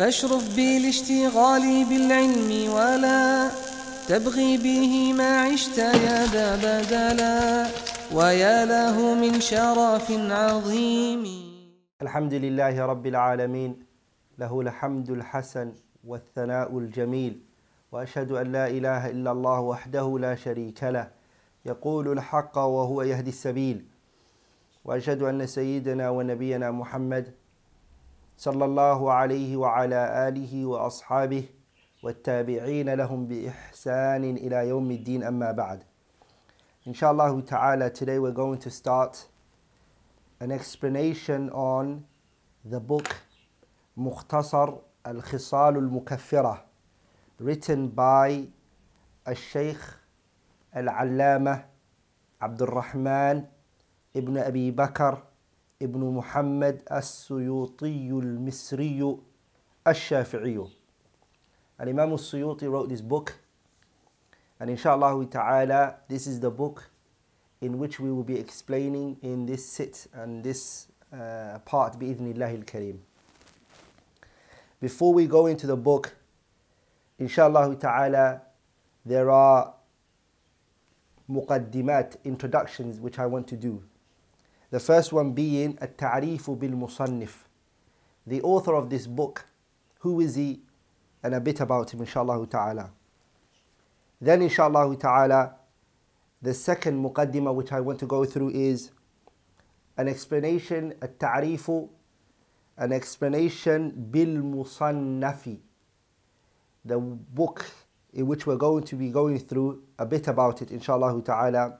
فاشرف بي لاشتغالي بالعلم ولا تبغي به ما عشت يا ذا بدلا ويا له من شرف عظيم الحمد لله رب العالمين له الحمد الحسن والثناء الجميل وأشهد أن لا إله إلا الله وحده لا شريك له يقول الحق وهو يهدي السبيل وأشهد أن سيدنا ونبينا محمد صلى الله عليه وعلى آله وأصحابه والتابعين لهم بإحسان إلى يوم الدين أما بعد إن شاء الله تعالى today we're going to start an explanation on the book مختصر الخصال المكفرة written by الشيخ العلامة عبد الرحمن ابن أبي بكر ابن محمد السيوطي المصري الشافعي الإمام السيوطي wrote this book and inshallah ta'ala this is the book in which we will be explaining in this sit and this uh, part بإذن al الكريم before we go into the book inshallah ta'ala there are مقدمات introductions which I want to do the first one being a tarifu bil-Musannif. The author of this book, who is he? And a bit about him, inshallah ta'ala. Then, inshallah ta'ala, the second muqaddimah which I want to go through is an explanation, a ta'rifu, an explanation bil musannafi, the book in which we're going to be going through a bit about it, inshallah ta'ala,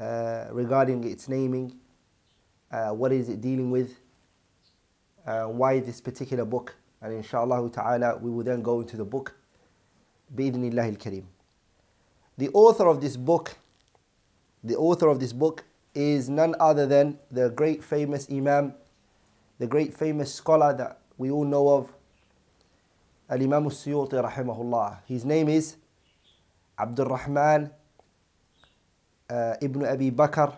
uh, regarding its naming, uh, what is it dealing with, uh, why this particular book, and inshallah ta'ala we will then go into the book, bi'idhnillah al-kareem. The author of this book, the author of this book is none other than the great famous Imam, the great famous scholar that we all know of, Al-Imam al-Suyuti rahimahullah. His name is Abdul Rahman uh, ibn Abi Bakr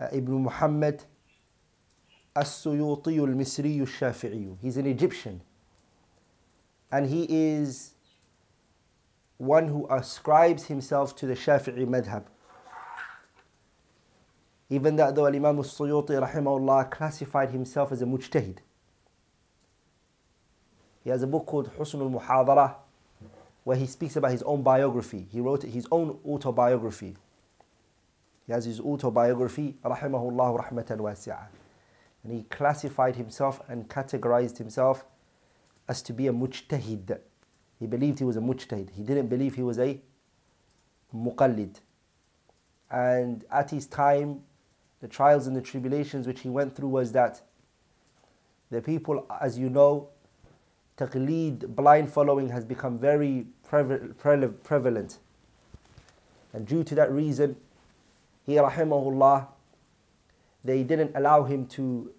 uh, Ibn Muhammad As-Suyuti al-Misri al-Shafi'i. He's an Egyptian. And he is one who ascribes himself to the Shafi'i madhab. Even that though Imam al-Suyuti rahimahullah classified himself as a mujtahid. He has a book called Husn al-Muhadara where he speaks about his own biography. He wrote his own autobiography he has his autobiography, Rahimahullah Rahmatan Wasi'ah. And he classified himself and categorized himself as to be a mujtahid. He believed he was a mujtahid. He didn't believe he was a muqallid. And at his time, the trials and the tribulations which he went through was that the people, as you know, taqleed, blind following, has become very prevalent. And due to that reason, he rahimahullah, they didn't allow him to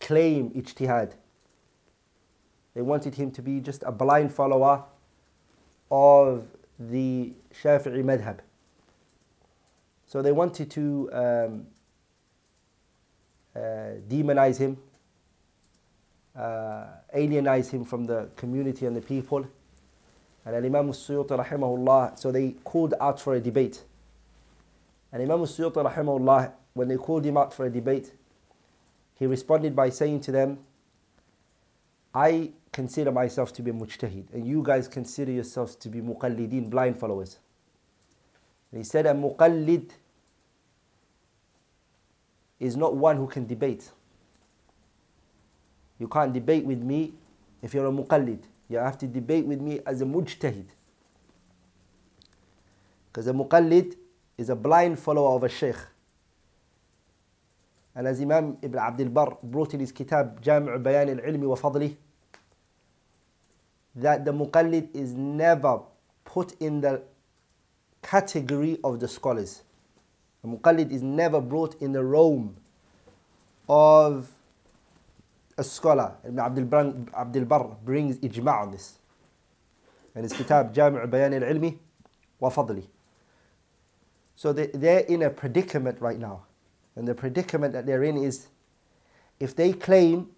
claim ijtihad. They wanted him to be just a blind follower of the Shafi'i madhab. So they wanted to um, uh, demonize him, uh, alienize him from the community and the people. And Imam al-Suyuti rahimahullah, so they called out for a debate. And Imam Suyuti rahimahullah, when they called him out for a debate, he responded by saying to them, I consider myself to be mujtahid, and you guys consider yourselves to be muqallideen, blind followers. And he said, a muqallid is not one who can debate. You can't debate with me if you're a muqallid. You have to debate with me as a mujtahid. Because a muqallid is a blind follower of a sheikh. الإمام ابن عبد البر brought in his كتاب جامع بيان العلم وفضله that the muqallid is never put in the category of the scholars. The muqallid is never brought in the realm of a scholar. Ibn Abdul Bar brings ijma' on this. And his kitab Jami' Bayan al-Ilmi wa Fadli. So they, they're in a predicament right now. And the predicament that they're in is if they claim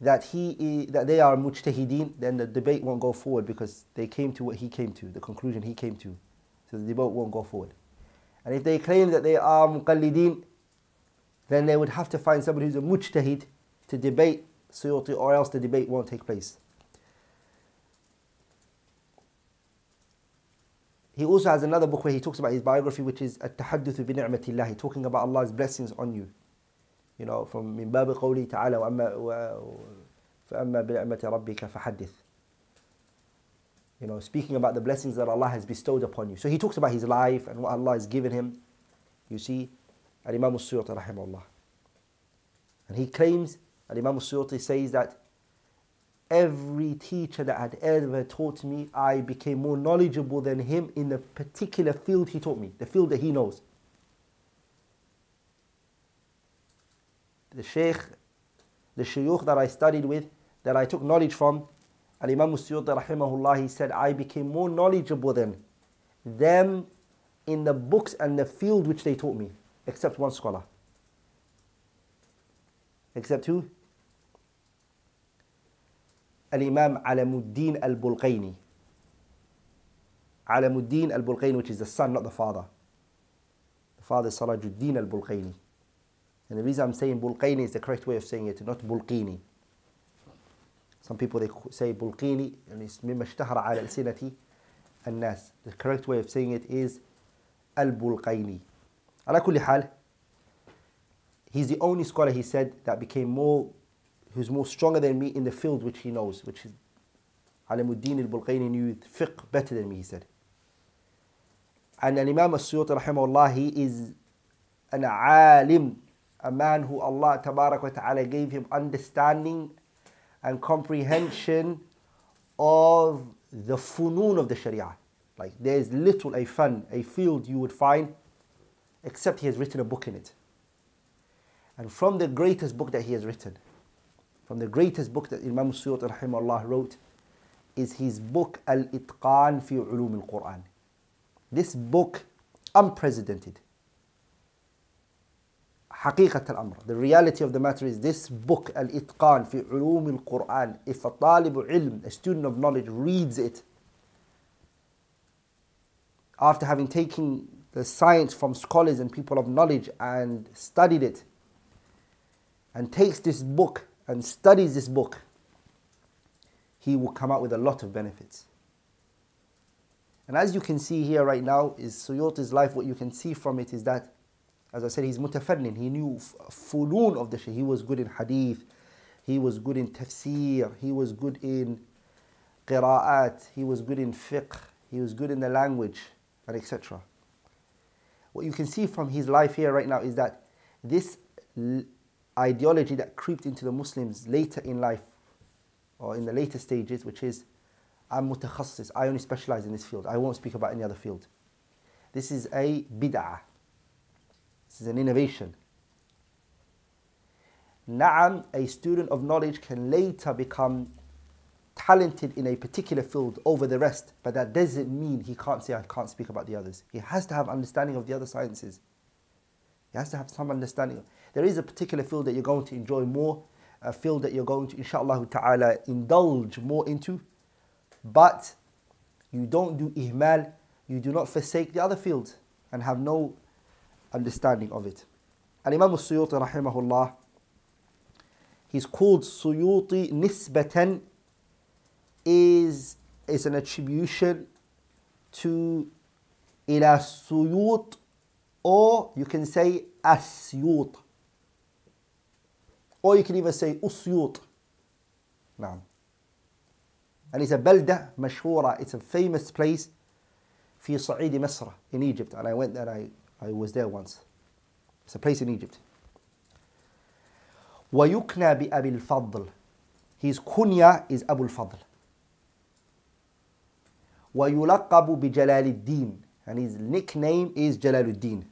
that, he, that they are mujtahideen, then the debate won't go forward because they came to what he came to, the conclusion he came to. So the debate won't go forward. And if they claim that they are muqallideen, then they would have to find somebody who's a mujtahid to debate Suyuti or else the debate won't take place. He also has another book where he talks about his biography, which is At-Tahadduth bi talking about Allah's blessings on you. You know, from min bab qawli ta'ala wa amma bi rabbika fahaddith. You know, speaking about the blessings that Allah has bestowed upon you. So he talks about his life and what Allah has given him. You see, Al-Imam al-Suyuti rahimahullah. And he claims, Al-Imam al-Suyuti says that every teacher that had ever taught me, I became more knowledgeable than him in the particular field he taught me, the field that he knows. The Sheikh, the Shaykh that I studied with, that I took knowledge from, Al Imam Suyuti rahimahullah, he said, I became more knowledgeable than them in the books and the field which they taught me, except one scholar. Except who? الإمام Alamuddin al البلقيني Alamuddin al البلقيني which is the son, not the father. The father is Salajuddin al البلقيني And the reason I'm saying بلقيني is the correct way of saying it, not بلقيني Some people they say بلقيني and it's مما اشتهر على ألسنة الناس. The correct way of saying it is al على كل حال, he's the only scholar he said that became more who's more stronger than me in the field which he knows, which is Alamuddin al-Bulqaini knew fiqh better than me, he said. And an Imam al-Suyuti rahimahullah, he is an alim, a man who Allah wa ta'ala gave him understanding and comprehension of the funun of the sharia. Like there's little a fun, a field you would find, except he has written a book in it. And from the greatest book that he has written, from the greatest book that Imam Suyuti rahimahullah wrote is his book Al-Itqan fi Ulum al-Quran. This book, unprecedented. حقيقة الأمر. The reality of the matter is this book Al-Itqan fi Ulum al-Quran. If a طالب علم, a student of knowledge, reads it, after having taken the science from scholars and people of knowledge and studied it, and takes this book and studies this book, he will come out with a lot of benefits. And as you can see here right now, is Suyuti's life, what you can see from it is that, as I said, he's mutafannin. He knew fulun of the shaykh. He was good in hadith. He was good in tafsir. He was good in qira'at. He was good in fiqh. He was good in the language and etc. What you can see from his life here right now is that this ideology that crept into the Muslims later in life or in the later stages, which is I'm mutakhassis, I only specialize in this field, I won't speak about any other field. This is a bid'ah, this is an innovation. Na'am, a student of knowledge can later become talented in a particular field over the rest, but that doesn't mean he can't say, I can't speak about the others. He has to have understanding of the other sciences. He has to have some understanding there is a particular field that you're going to enjoy more, a field that you're going to, inshallah ta'ala, indulge more into. But you don't do ihmal, you do not forsake the other field and have no understanding of it. And Imam al-Suyuti rahimahullah, he's called Suyuti nisbatan, is, is an attribution to ila suyut or you can say asyut. Or you can even say Usyut. Naam. And it's a balda mashhura. It's a famous place في صعيد مصر in Egypt. And I went there, I, I was there once. It's a place in Egypt. ويكنى بأبي الفضل. His kunya is Abu al-Fadl. ويلقب بجلال الدين. And his nickname is Jalaluddin.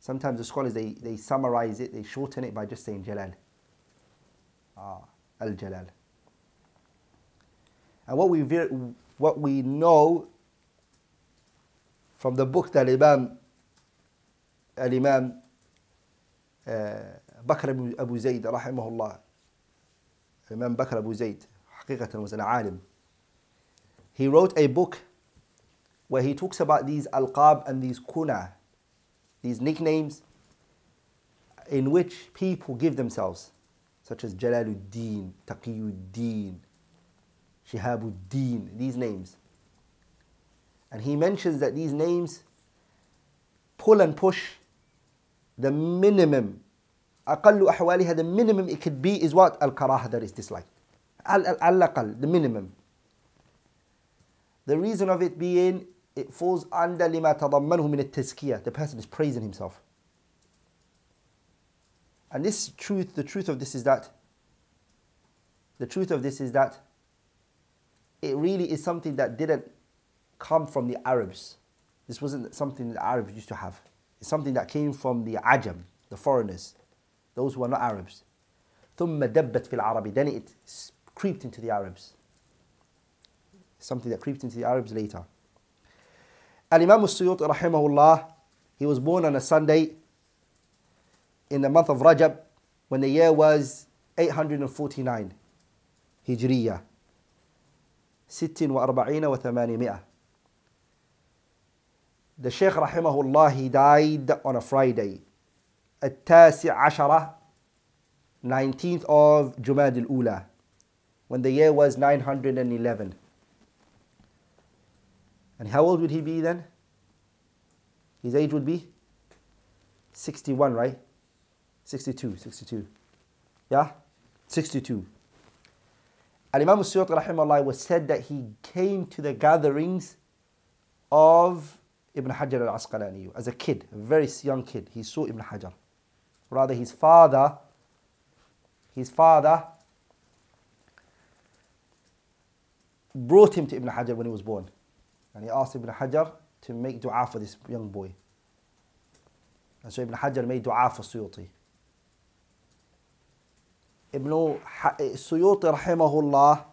Sometimes the scholars, they, they summarize it, they shorten it by just saying Jalal. Al-Jalal. And what we, what we know from the book that Imam, Al-Imam uh, Bakr Abu Zayd, rahimahullah, Imam Bakr Abu Zayd, حقيقة was an alim. He wrote a book where he talks about these alqab and these kuna, these nicknames in which people give themselves. such as Jalaluddin, Taqiyuddin, Shihabuddin, these names. And he mentions that these names pull and push the minimum. أقل أحوالها, the minimum it could be is what? Al-Karah, that is disliked. Al-Aqal, the minimum. The reason of it being, it falls under لما تضمنه من التزكية. The person is praising himself. And this truth, the truth of this is that, the truth of this is that it really is something that didn't come from the Arabs. This wasn't something the Arabs used to have. It's something that came from the Ajam, the foreigners, those who are not Arabs. Then it creeped into the Arabs. Something that creeped into the Arabs later. Al-Imam al-Suyuti rahimahullah, he was born on a Sunday in the month of Rajab when the year was 849 Hijriya. 46 و 800. The Shaykh rahimahullah he died on a Friday. التاسع عشرة 19th of Jumad al-Ula when the year was 911. And how old would he be then? His age would be 61, right? 62, 62. Yeah? 62. Al Imam Suyut was said that he came to the gatherings of Ibn Hajar al Asqalani as a kid, a very young kid. He saw Ibn Hajar. Rather, his father, his father brought him to Ibn Hajar when he was born. And he asked Ibn Hajar to make dua for this young boy. And so Ibn Hajar made dua for Suyuti. ابن السيوطي رحمه الله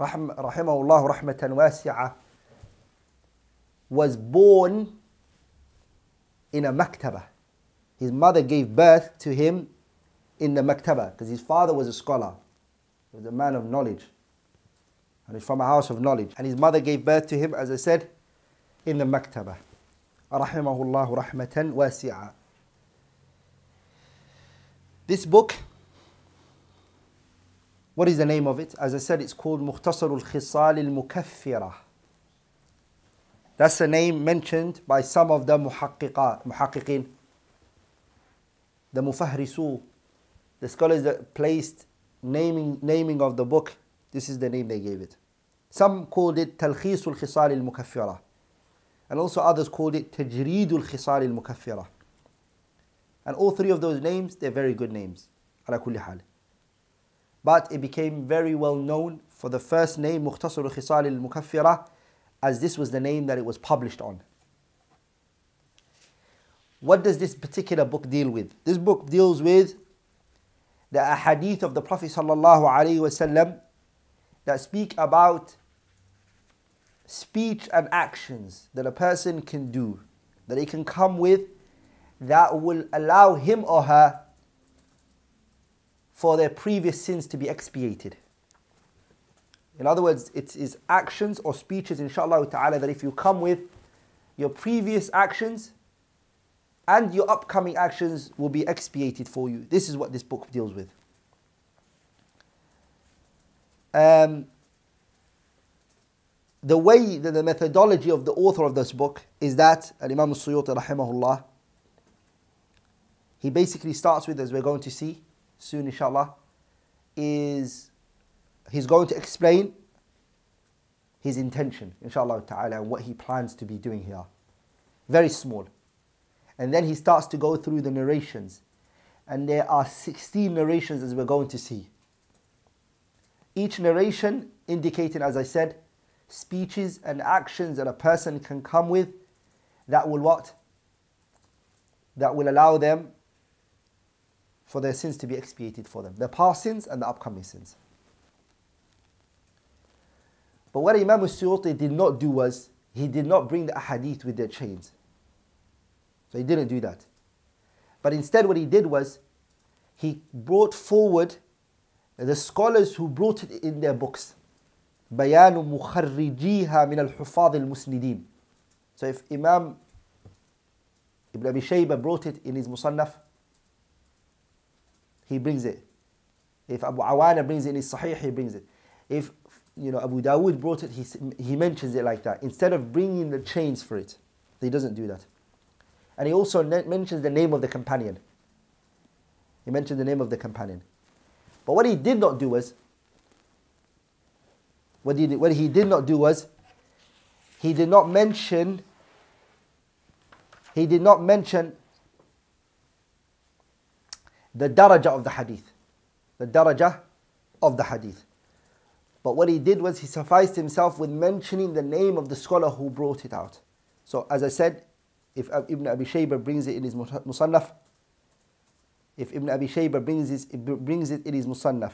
رحم رحمه الله رحمة واسعة was born in a maktaba. His mother gave birth to him in the maktaba because his father was a scholar, he was a man of knowledge, and he's from a house of knowledge. And his mother gave birth to him, as I said, in the maktaba. رحمه الله رحمة واسعة. This book What is the name of it? As I said, it's called Mukhtasar al-Khisal al mukaffira That's the name mentioned by some of the muhaqqiqin, the mufahrisu, the scholars that placed naming, naming of the book. This is the name they gave it. Some called it Talkhis al-Khisal al mukaffira And also others called it Tajreed al-Khisal al mukaffira And all three of those names, they're very good names. على but it became very well known for the first name, Mukhtasar al-Khisal al Mukaffira, as this was the name that it was published on. What does this particular book deal with? This book deals with the ahadith of the Prophet sallallahu alaihi wasallam that speak about speech and actions that a person can do, that he can come with, that will allow him or her for their previous sins to be expiated. In other words, it is actions or speeches, inshallah ta'ala, that if you come with, your previous actions and your upcoming actions will be expiated for you. This is what this book deals with. Um, the way, the, the methodology of the author of this book is that Imam Suyuti rahimahullah, he basically starts with, as we're going to see, soon, inshallah, is he's going to explain his intention, inshallah ta'ala, and what he plans to be doing here. Very small. And then he starts to go through the narrations. And there are 16 narrations as we're going to see. Each narration indicating, as I said, speeches and actions that a person can come with that will what? That will allow them for their sins to be expiated for them, their past sins and the upcoming sins. But what Imam al-Suyuti did not do was, he did not bring the ahadith with their chains. So he didn't do that. But instead what he did was, he brought forward the scholars who brought it in their books. بيان مخرجيها من الحفاظ المسندين. So if Imam Ibn Abi Shaybah brought it in his Musannaf, he brings it. If Abu Awana brings it in his Sahih, he brings it. If you know Abu Dawood brought it, he, he mentions it like that. Instead of bringing the chains for it, he doesn't do that. And he also mentions the name of the companion. He mentioned the name of the companion. But what he did not do was, what he did, what he did not do was, he did not mention, he did not mention the daraja of the hadith. The daraja of the hadith. But what he did was he sufficed himself with mentioning the name of the scholar who brought it out. So as I said, if uh, Ibn Abi Shaybah brings it in his Musannaf, if Ibn Abi Shaybah brings it, brings it in his Musannaf,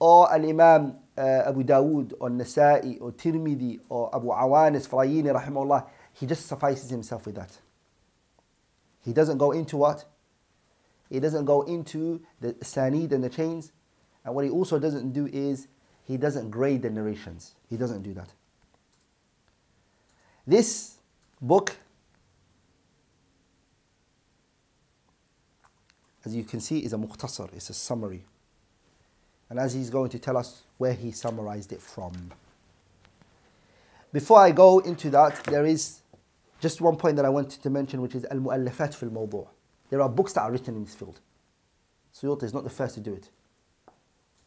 or Al Imam uh, Abu Dawood or Nasa'i or Tirmidhi or Abu Awan Isfrayini rahimahullah, he just suffices himself with that. He doesn't go into what? He doesn't go into the sanid and the chains. And what he also doesn't do is he doesn't grade the narrations. He doesn't do that. This book, as you can see, is a muqtasar, it's a summary. And as he's going to tell us where he summarized it from. Before I go into that, there is just one point that I wanted to mention, which is al-mu'allafat fil mawdu'. There are books that are written in this field. Suyuti is not the first to do it.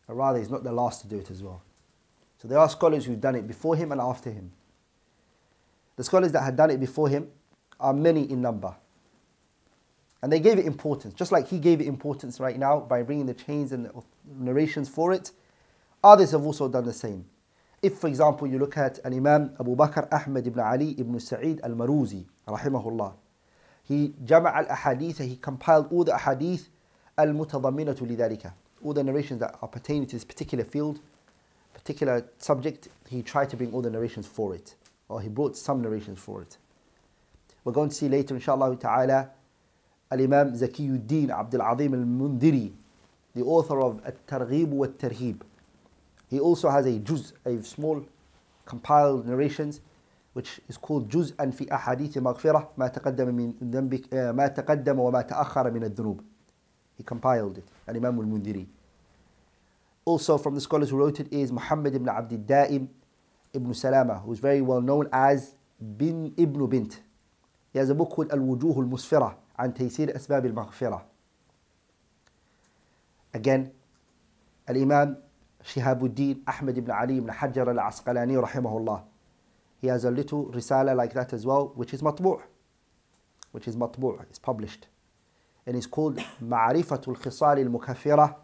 Or rather, he's not the last to do it as well. So there are scholars who've done it before him and after him. The scholars that had done it before him are many in number. And they gave it importance, just like he gave it importance right now by bringing the chains and the narrations for it. Others have also done the same. If, for example, you look at an Imam Abu Bakr Ahmad ibn Ali ibn Sa'id al Maruzi, rahimahullah, he jama' al ahadith, he compiled all the ahadith al mutadaminatu lidalika. All the narrations that are pertaining to this particular field, particular subject, he tried to bring all the narrations for it. Or he brought some narrations for it. We're going to see later, inshallah ta'ala, Al Imam Zakiyuddin Abdul Azim al Mundiri, the author of At Targhib wa Tarhib. He also has a juz, a small compiled narrations which is called جزءا في أحاديث مغفرة ما تقدم من ذنبك آه، ما تقدم وما تأخر من الذنوب. He compiled it. الإمام المنذري. Also from the scholars who wrote it is محمد بن عبد الدائم ابن سلامة who is very well known as بن ابن بنت. He has a book called الوجوه المسفرة عن تيسير أسباب المغفرة. Again, الإمام شهاب الدين أحمد بن علي بن حجر العسقلاني رحمه الله he has a little risala like that as well, which is matbu', which is matbu', it's published. And it's called معرفة الخصال المكفرة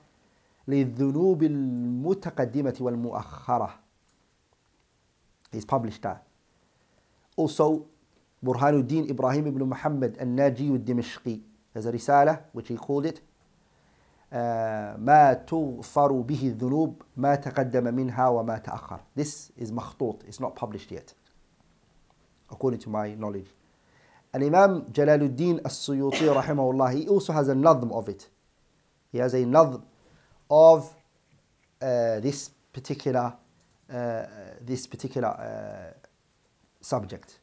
للذنوب المتقدمة والمؤخرة. He's published that. Also, Burhanuddin Ibrahim ibn Muhammad al-Naji al Dimishqi. has a risala which he called it ما تغفر به الذنوب ما تقدم منها وما تأخر. This is مخطوط, it's not published yet. according to my knowledge. And Imam Jalaluddin As-Suyuti rahimahullah, he also has a nadhm of it. He has a nadhm of uh, this particular uh, this particular uh, subject.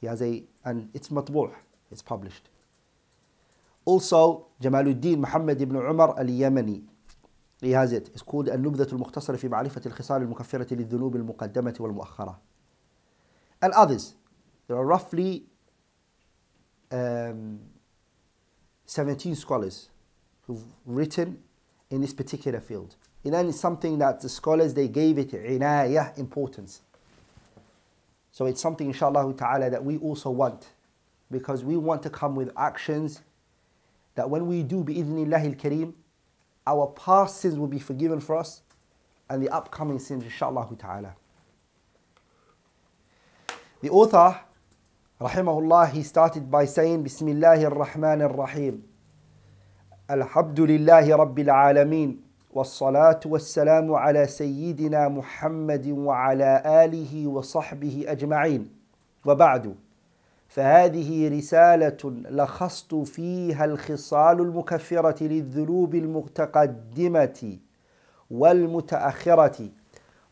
He has a and it's matbu'h, it's published. Also, Jamaluddin Muhammad ibn Umar al-Yamani, he has it. It's called Al-Nubdha mukhtasar fi Ma'rifat al-Khisal al-Mukaffirati lil-Dhunub al-Muqaddamati wal-Mu'akhkhara. and others. There are roughly um, 17 scholars who've written in this particular field. And then it's something that the scholars, they gave it inayah importance. So it's something, inshallah ta'ala, that we also want. Because we want to come with actions that when we do, bi'idhnillah al-kareem, our past sins will be forgiven for us and the upcoming sins, inshallah ta'ala. The author, rahimahullah, he started by saying, Bismillahir Rahmanir Rahim. Alhamdulillahi Rabbil Alameen. والصلاة والسلام على سيدنا محمد وعلى آله وصحبه أجمعين وبعد فهذه رسالة لخصت فيها الخصال المكفرة للذنوب المتقدمة والمتأخرة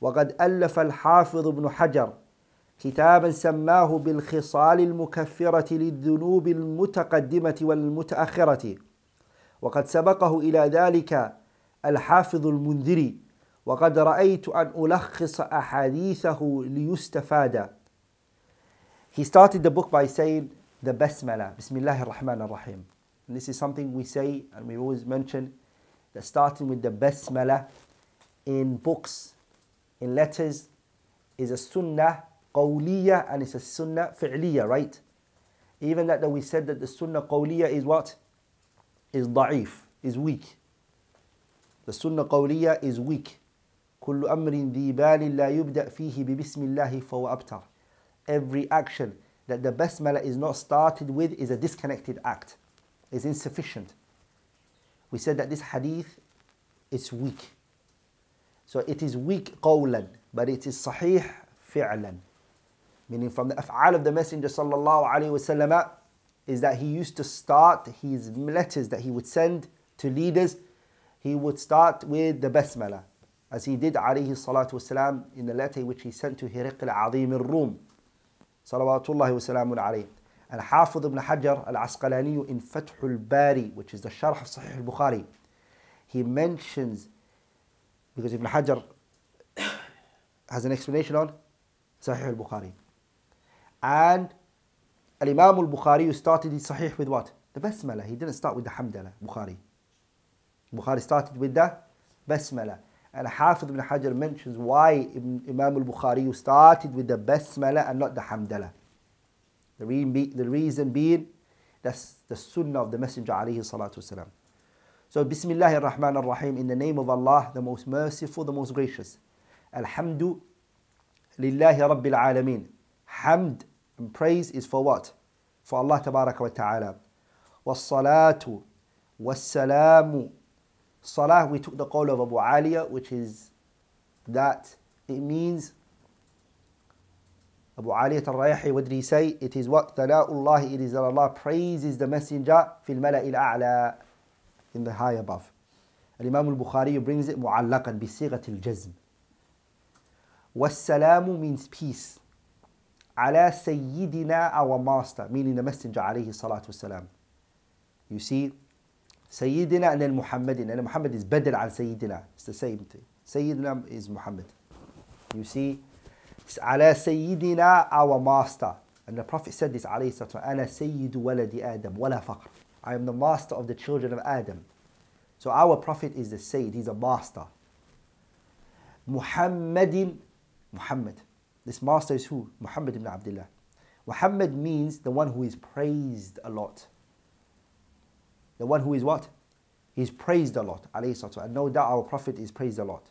وقد ألف الحافظ ابن حجر كتابا سماه بالخصال المكفرة للذنوب المتقدمة والمتأخرة وقد سبقه إلى ذلك الحافظ المنذري وقد رأيت أن ألخص أحاديثه ليستفاد He started the book by saying the Basmala, Bismillah ar-Rahman ar-Rahim. And this is something we say and we always mention that starting with the Basmala in books, in letters, is a sunnah qawliya and it's a sunnah fi'liya, right? Even that, that we said that the sunnah qawliya is what? Is da'if, is weak. The sunnah qawliya is weak. كل أمر ذي بال لا يبدأ فيه ببسم الله فهو أبتر. Every action that the basmala is not started with is a disconnected act, is insufficient. We said that this hadith is weak. So it is weak قولا but it is sahih فعلا meaning from the af'al of the Messenger sallallahu alayhi wasallam, is that he used to start his letters that he would send to leaders. He would start with the basmala, as he did alayhi salatu wasalam in the letter which he sent to Hiriqil Azim al-Rum, salawatullahi wasalamun alayhi. And Hafiz ibn Hajar al-Asqalani in Fathul Bari, which is the Sharh of Sahih al-Bukhari, he mentions, because Ibn Hajar has an explanation on Sahih al-Bukhari. And Al Imam al Bukhari started his Sahih with what? The Basmala. He didn't start with the Hamdala, Bukhari. Bukhari started with the Basmala. And Hafid ibn Hajar mentions why Imam al Bukhari started with the Basmala and not the Hamdala. The, re the reason being that's the Sunnah of the Messenger. So, Bismillah ar-Rahman ar-Rahim, in the name of Allah, the most merciful, the most gracious. Alhamdu lillahi rabbil alameen. Hamd and praise is for what? For Allah Tabaraka wa Ta'ala. والصلاة والسلام Salah, we took the call of Abu Aliyah, which is that it means Abu Aliyah al-Rayhi, what did he say? It is what? Thala'ullah, it is that Allah praises the messenger fil mala'il a'la, in the high above. Al-Imam al-Bukhari brings it mu'allaqan bi sighat al-jazm. والسلام means peace. على سيدنا our master meaning the messenger عليه الصلاة والسلام you see سيدنا أن المحمد أن and is better عن سيدنا it's the same thing سيدنا is محمد you see على سيدنا our master and the prophet said this عليه الصلاة والسلام أنا سيد ولد آدم ولا فقر I am the master of the children of Adam so our prophet is the Sayyid he's a master محمد محمد This master is who? Muhammad ibn Abdullah. Muhammad means the one who is praised a lot. The one who is what? He's praised a lot. And no doubt our Prophet is praised a lot.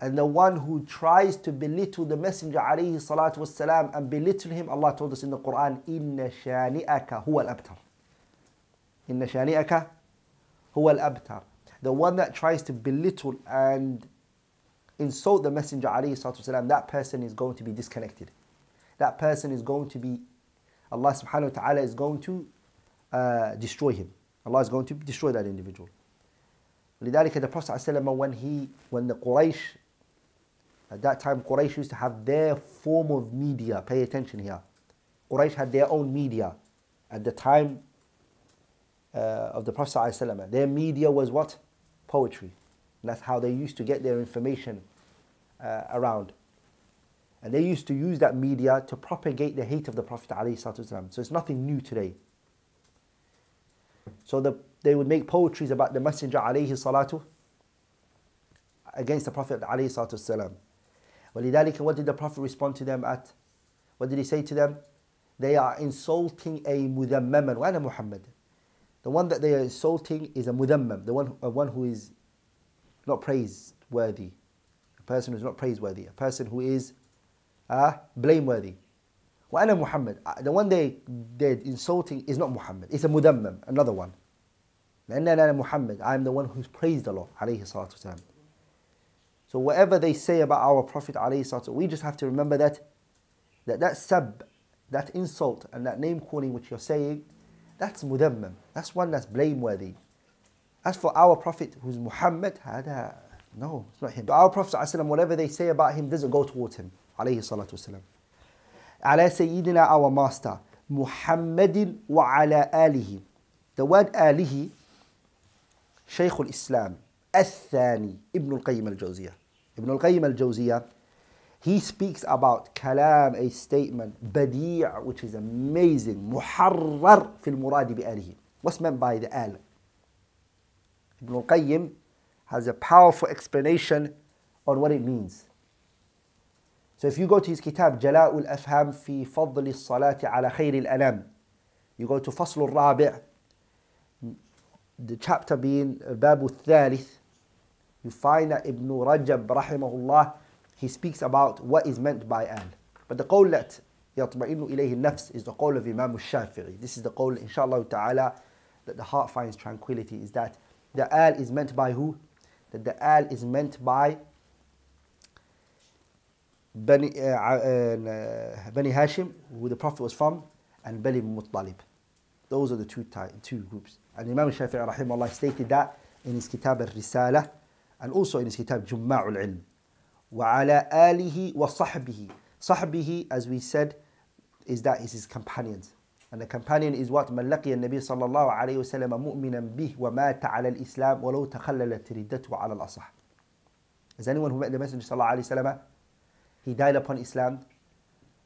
And the one who tries to belittle the Messenger alayhi and belittle him, Allah told us in the Quran, Inna shani'aka huwa al-abtar. Inna shani'aka huwa al-abtar. The one that tries to belittle and insult the Messenger والسلام, that person is going to be disconnected. That person is going to be, Allah subhanahu wa ta'ala is going to uh, destroy him. Allah is going to destroy that individual. لذلك the Prophet when he when the Quraysh at that time Quraysh used to have their form of media. Pay attention here. Quraysh had their own media at the time uh, of the Prophet ﷺ. Their media was what? Poetry. And that's how they used to get their information uh, around. And they used to use that media to propagate the hate of the Prophet ﷺ. So it's nothing new today. So the, they would make poetries about the Messenger alayhi salatu against the Prophet ﷺ. ولذلك, what did the Prophet respond to them at? What did he say to them? They are insulting a mudammaman. Wa Muhammad. The one that they are insulting is a mudammam, the one, uh, one who is not praiseworthy. A person who's not praiseworthy. A person who is uh, blameworthy. وأنا Muhammad. Uh, the one they, they're insulting is not Muhammad. It's a mudammam, another one. لأن أنا Muhammad. I'm the one who's praised Allah. So whatever they say about our Prophet we just have to remember that that, that sab, that insult and that name calling which you're saying, that's mudammam. That's one that's blameworthy. As for our Prophet, who's Muhammad, هذا, no, it's not him. Our Prophet, وسلم, whatever they say about him doesn't go towards him. عليه الصلاة والسلام. على سيدنا our master, محمد وعلى آله. The word آله, شيخ الإسلام الثاني ابن القيم الجوزية. ابن القيم الجوزية he speaks about kalam, a statement, badi' which is amazing, muharrar fil muradi bi alihi. What's meant by the al? Ibn Qayyim has a powerful explanation on what it means. So if you go to his kitab, Jala'ul Afham fi Fadl al-Salati ala Khair al you go to Faslul al-Rabi' the chapter being uh, Babu Thalith, you find that Ibn Rajab rahimahullah, he speaks about what is meant by al. But the qawl that يطمئن إليه النفس is the qawl of Imam al-Shafi'i. This is the qawl, inshallah ta'ala, that the heart finds tranquility, is that the al is meant by who? That the al is meant by Bani, uh, uh, uh, Bani Hashim, who the Prophet was from, and Bani Muttalib. Those are the two, two groups. And Imam Shafi'i rahimahullah stated that in his Kitab al-Risala and also in his Kitab Jumma'ul Ilm. وعلى آله وصحبه. صَحَبِهِ as we said, is that is his companions. And the companion is what? من لقي النبي صلى الله عليه وسلم مؤمنا به ومات على الإسلام ولو تخللت ردته على الأصح. Is anyone who met the Messenger صلى الله عليه وسلم? He died upon Islam.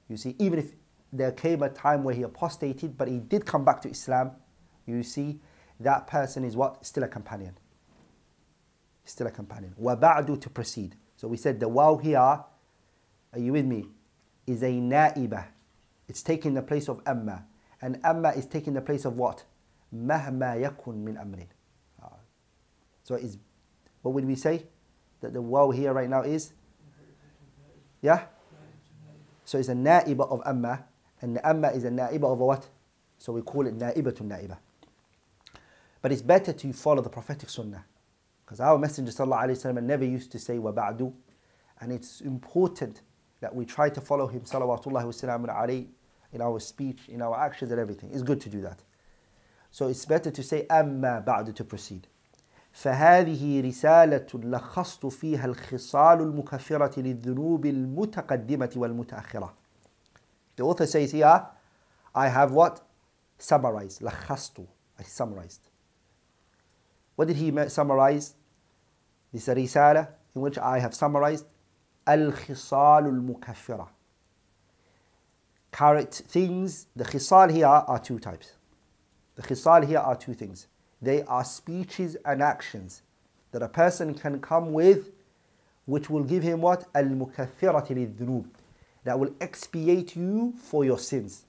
You see, even if there came a time where he apostated, but he did come back to Islam, you see, that person is what? Still a companion. Still a companion. وَبَعْدُ to proceed. So we said the wow here, are you with me? Is a na'iba. It's taking the place of amma. And amma is taking the place of what? Mahma yakun min amrin. Ah. So is what would we say? That the wow here right now is? Yeah? So it's a na'iba of amma, and the amma is a na'iba of what? So we call it na'iba to na'iba. But it's better to follow the prophetic sunnah. Because our Messenger وسلم, never used to say wabadu, and it's important that we try to follow him salawatullahi wa in our speech, in our actions and everything. It's good to do that. So it's better to say أما بعد to proceed. فهذه رسالة لخصت فيها الخصال المكفرة للذنوب المتقدمة والمتأخرة. The author says here, I have what? Summarized. لخصت. I summarized. What did he summarize? This is a risala in which I have summarized al-khisal al character things, the khisal here are two types. The khisal here are two things. They are speeches and actions that a person can come with which will give him what? Al-mukaffirat lil That will expiate you for your sins.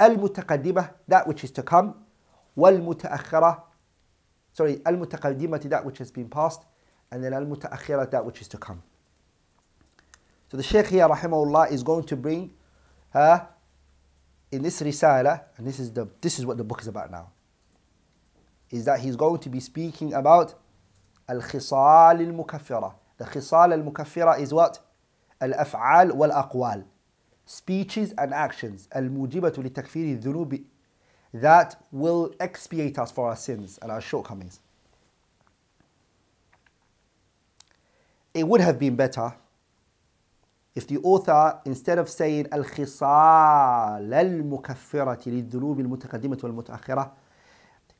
Al-mutaqaddimah, that which is to come. Wal-mutaakhirah, sorry, al-mutaqaddimah, that which has been passed. And then al-mutaakhirah, that which is to come. So the Shaykh here, rahimahullah, is going to bring uh, in this risala, and this is, the, this is what the book is about now, is that he's going to be speaking about al-khisal al-mukaffira. The khisal al-mukaffira is what? Al-af'al wal-aqwal. Speeches and actions. Al-mujibatu li takfiri dhunubi. That will expiate us for our sins and our shortcomings. It would have been better If the author, instead of saying الخصال المكفرة للذنوب المتقدمة والمتأخرة,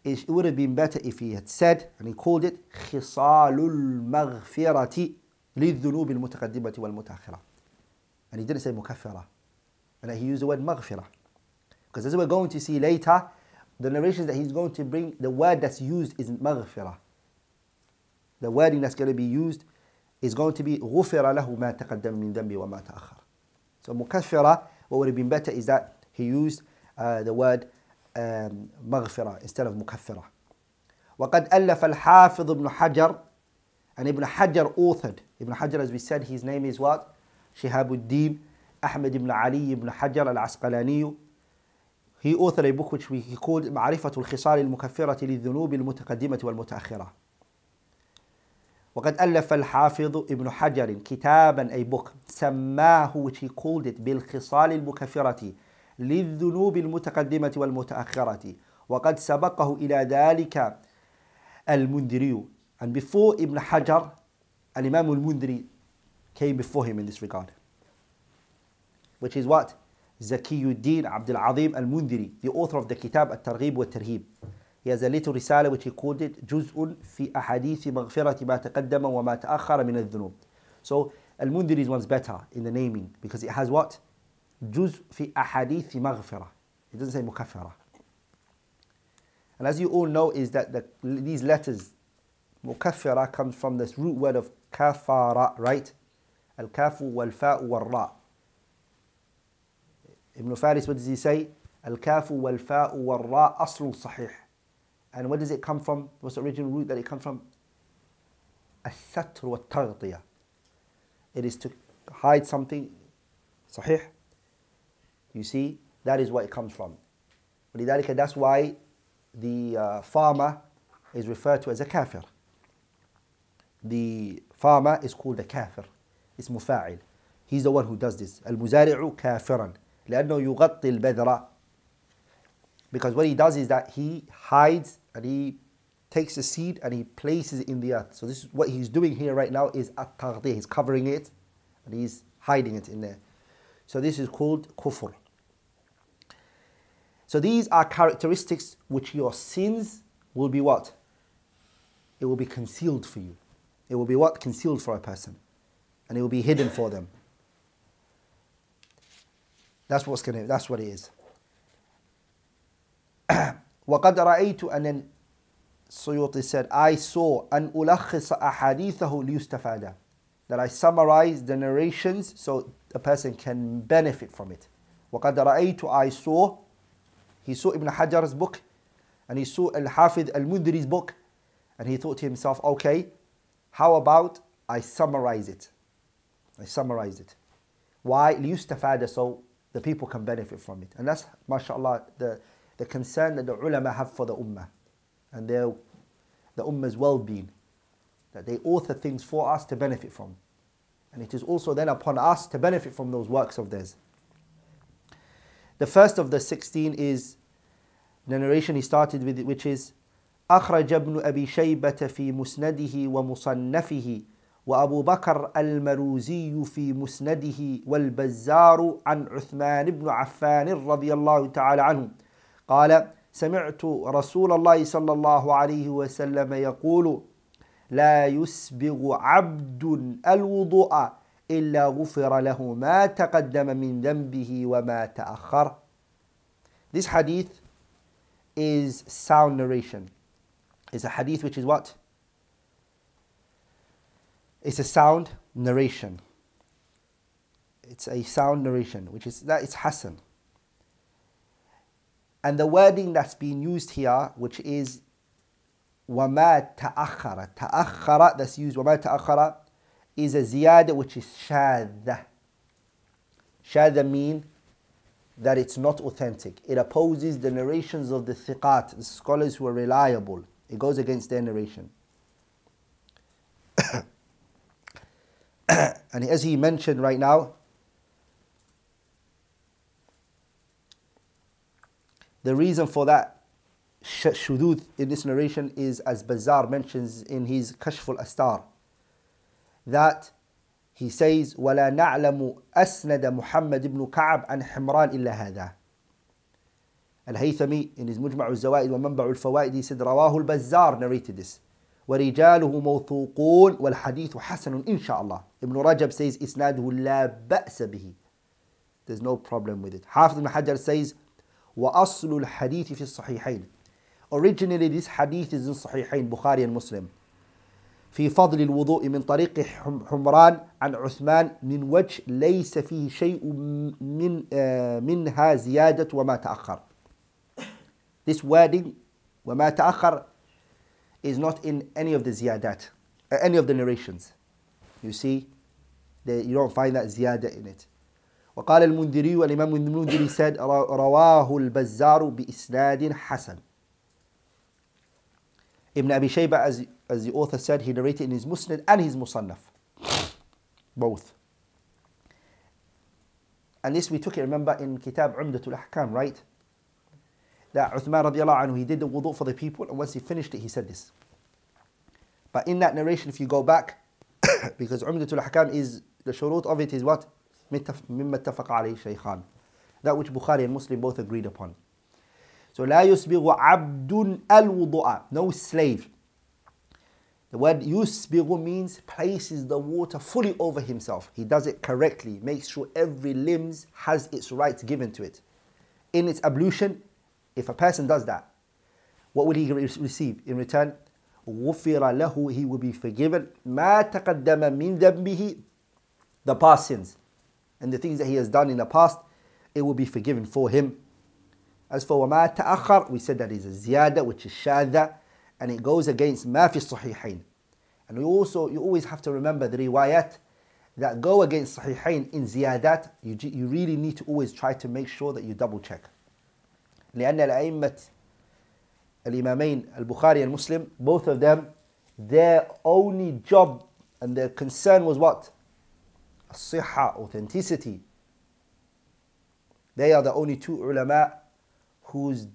it would have been better if he had said and he called it خصال المغفرة للذنوب المتقدمة والمتأخرة. And he didn't say مكفرة. And he used the word مغفرة. Because as we're going to see later, the narrations that he's going to bring, the word that's used is مغفرة. The wording that's going to be used is going to be غفر له ما تقدم من ذنبي وما تأخر. So مكفرة what would have been better is that he used uh, the word um, مغفرة instead of مكفرة. وقد ألف الحافظ ابن حجر and ابن حجر authored. ابن حجر as we said his name is what? شهاب الدين أحمد بن علي بن حجر العسقلاني He authored a book which we, he called معرفة الخصال المكفرة للذنوب المتقدمة والمتأخرة. وقد ألف الحافظ ابن حجر كتابا أي بوك سماه which he called it بالخصال المكفرة للذنوب المتقدمة والمتأخرة وقد سبقه إلى ذلك المنذري and before ابن حجر الإمام المندري came before him in this regard which is what زكي الدين عبد العظيم المندري the author of the كتاب الترغيب والترهيب He has a little risala which he called it Juz'un fi ahadithi maghfirati ma taqaddama wa ma ta'akhara min al mundir is one's better in the naming because it has what? Juz fi ahadithi maghfirah. It doesn't say mukaffara. And as you all know is that the, these letters, mukaffara comes from this root word of kafara, right? Al-kafu wal Ibn Faris, what does he say? Al-kafu wal-fa'u wal And where does it come from? What's the original root that it comes from? الستر والتغطية. It is to hide something. صحيح? You see, that is where it comes from. that's why the uh, farmer is referred to as a kafir. The farmer is called a kafir. It's mufa'il. He's the one who does this. المزارع كافرا لأنه يغطي البذرة. Because what he does is that he hides and he takes the seed and he places it in the earth. So this is what he's doing here right now is at He's covering it and he's hiding it in there. So this is called kufr. So these are characteristics which your sins will be what? It will be concealed for you. It will be what? Concealed for a person. And it will be hidden for them. That's what's gonna that's what it is. وَقَدْ رَأَيْتُ And then Suyuti said, I saw أَنْ أُلَخِّصَ أَحَادِيثَهُ لِيُسْتَفَادَ That I summarize the narrations so a person can benefit from it. وَقَدْ رَأَيْتُ I saw He saw Ibn Hajar's book and he saw Al-Hafidh Al-Mudri's book and he thought to himself, okay, how about I summarize it? I summarize it. Why? لِيُسْتَفَادَ So the people can benefit from it. And that's, mashallah, the the concern that the ulama have for the ummah and their, the ummah's well being, that they author things for us to benefit from. And it is also then upon us to benefit from those works of theirs. The first of the 16 is the narration he started with, which is أخرج ابن أبي شيبة في مسنده ومصنفه وأبو بكر المروزي في مسنده والبزار عن عثمان بن عفان رضي الله تعالى عنه قال سمعت رسول الله صلى الله عليه وسلم يقول لا يسبغ عبد الوضوء إلا غفر له ما تقدم من ذنبه وما تأخر This hadith is sound narration. It's a hadith which is what? It's a sound narration. It's a sound narration, which is that it's Hassan. And the wording that's being used here, which is وَمَا تَأَخَّرَ تَأَخَّرَ that's used وَمَا تَأَخَّرَ is a ziyada which is shada. Shada mean that it's not authentic. It opposes the narrations of the thiqat, the scholars who are reliable. It goes against their narration. and as he mentioned right now, The reason for that shudud in this narration is as Bazar mentions in his Kashful astar that he says ولا نعلم أسند محمد بن كعب عن حمران إلا هذا الهيثمي in his مجمع الزوائد ومنبع الفوائد he said رواه البزار narrated this ورجاله موثوقون والحديث حسن إن شاء الله ابن رجب says إسناده لا بأس به there's no problem with it حافظ بن حجر says وأصل الحديث في الصحيحين Originally this hadith is in صحيحين بخاري ومسلم في فضل الوضوء من طريق حمران عن عثمان من وجه ليس فيه شيء من منها زيادة وما تأخر This wording وما تأخر is not in any of the ziyadat, any of the narrations. You see, you don't find that ziyada in it. وقال المنذري والإمام المنذري ساد رواه البزار بإسناد حسن Ibn Abi شيبة as, as the author said, he narrated in his Musnad and his Musannaf. Both. And this we took it, remember, in Kitab Umdatul Ahkam, right? That Uthman radiallahu anhu, he did the wudu for the people, and once he finished it, he said this. But in that narration, if you go back, because Umdatul Ahkam is, the shurut of it is what? مما اتفق عليه شيخان that which Bukhari and Muslim both agreed upon so لا يسبغ عبد الوضوء no slave the word yusbiru means places the water fully over himself. He does it correctly, makes sure every limbs has its rights given to it. In its ablution, if a person does that, what will he re receive in return? غُفِرَ لَهُ He will be forgiven مَا تَقَدَّمَ مِنْ ذَنْبِهِ The past sins and the things that he has done in the past, it will be forgiven for him. As for وَمَا تَأَخَّرْ we said that is a ziyada which is shadha and it goes against مَا فِي الصحيحين. And we also, you always have to remember the riwayat that go against Sahihain in ziyadat, you, you really need to always try to make sure that you double check. لأن الأئمة الإمامين البخاري and Muslim, both of them, their only job and their concern was what? الصحة authenticity. They are the only two ulama whose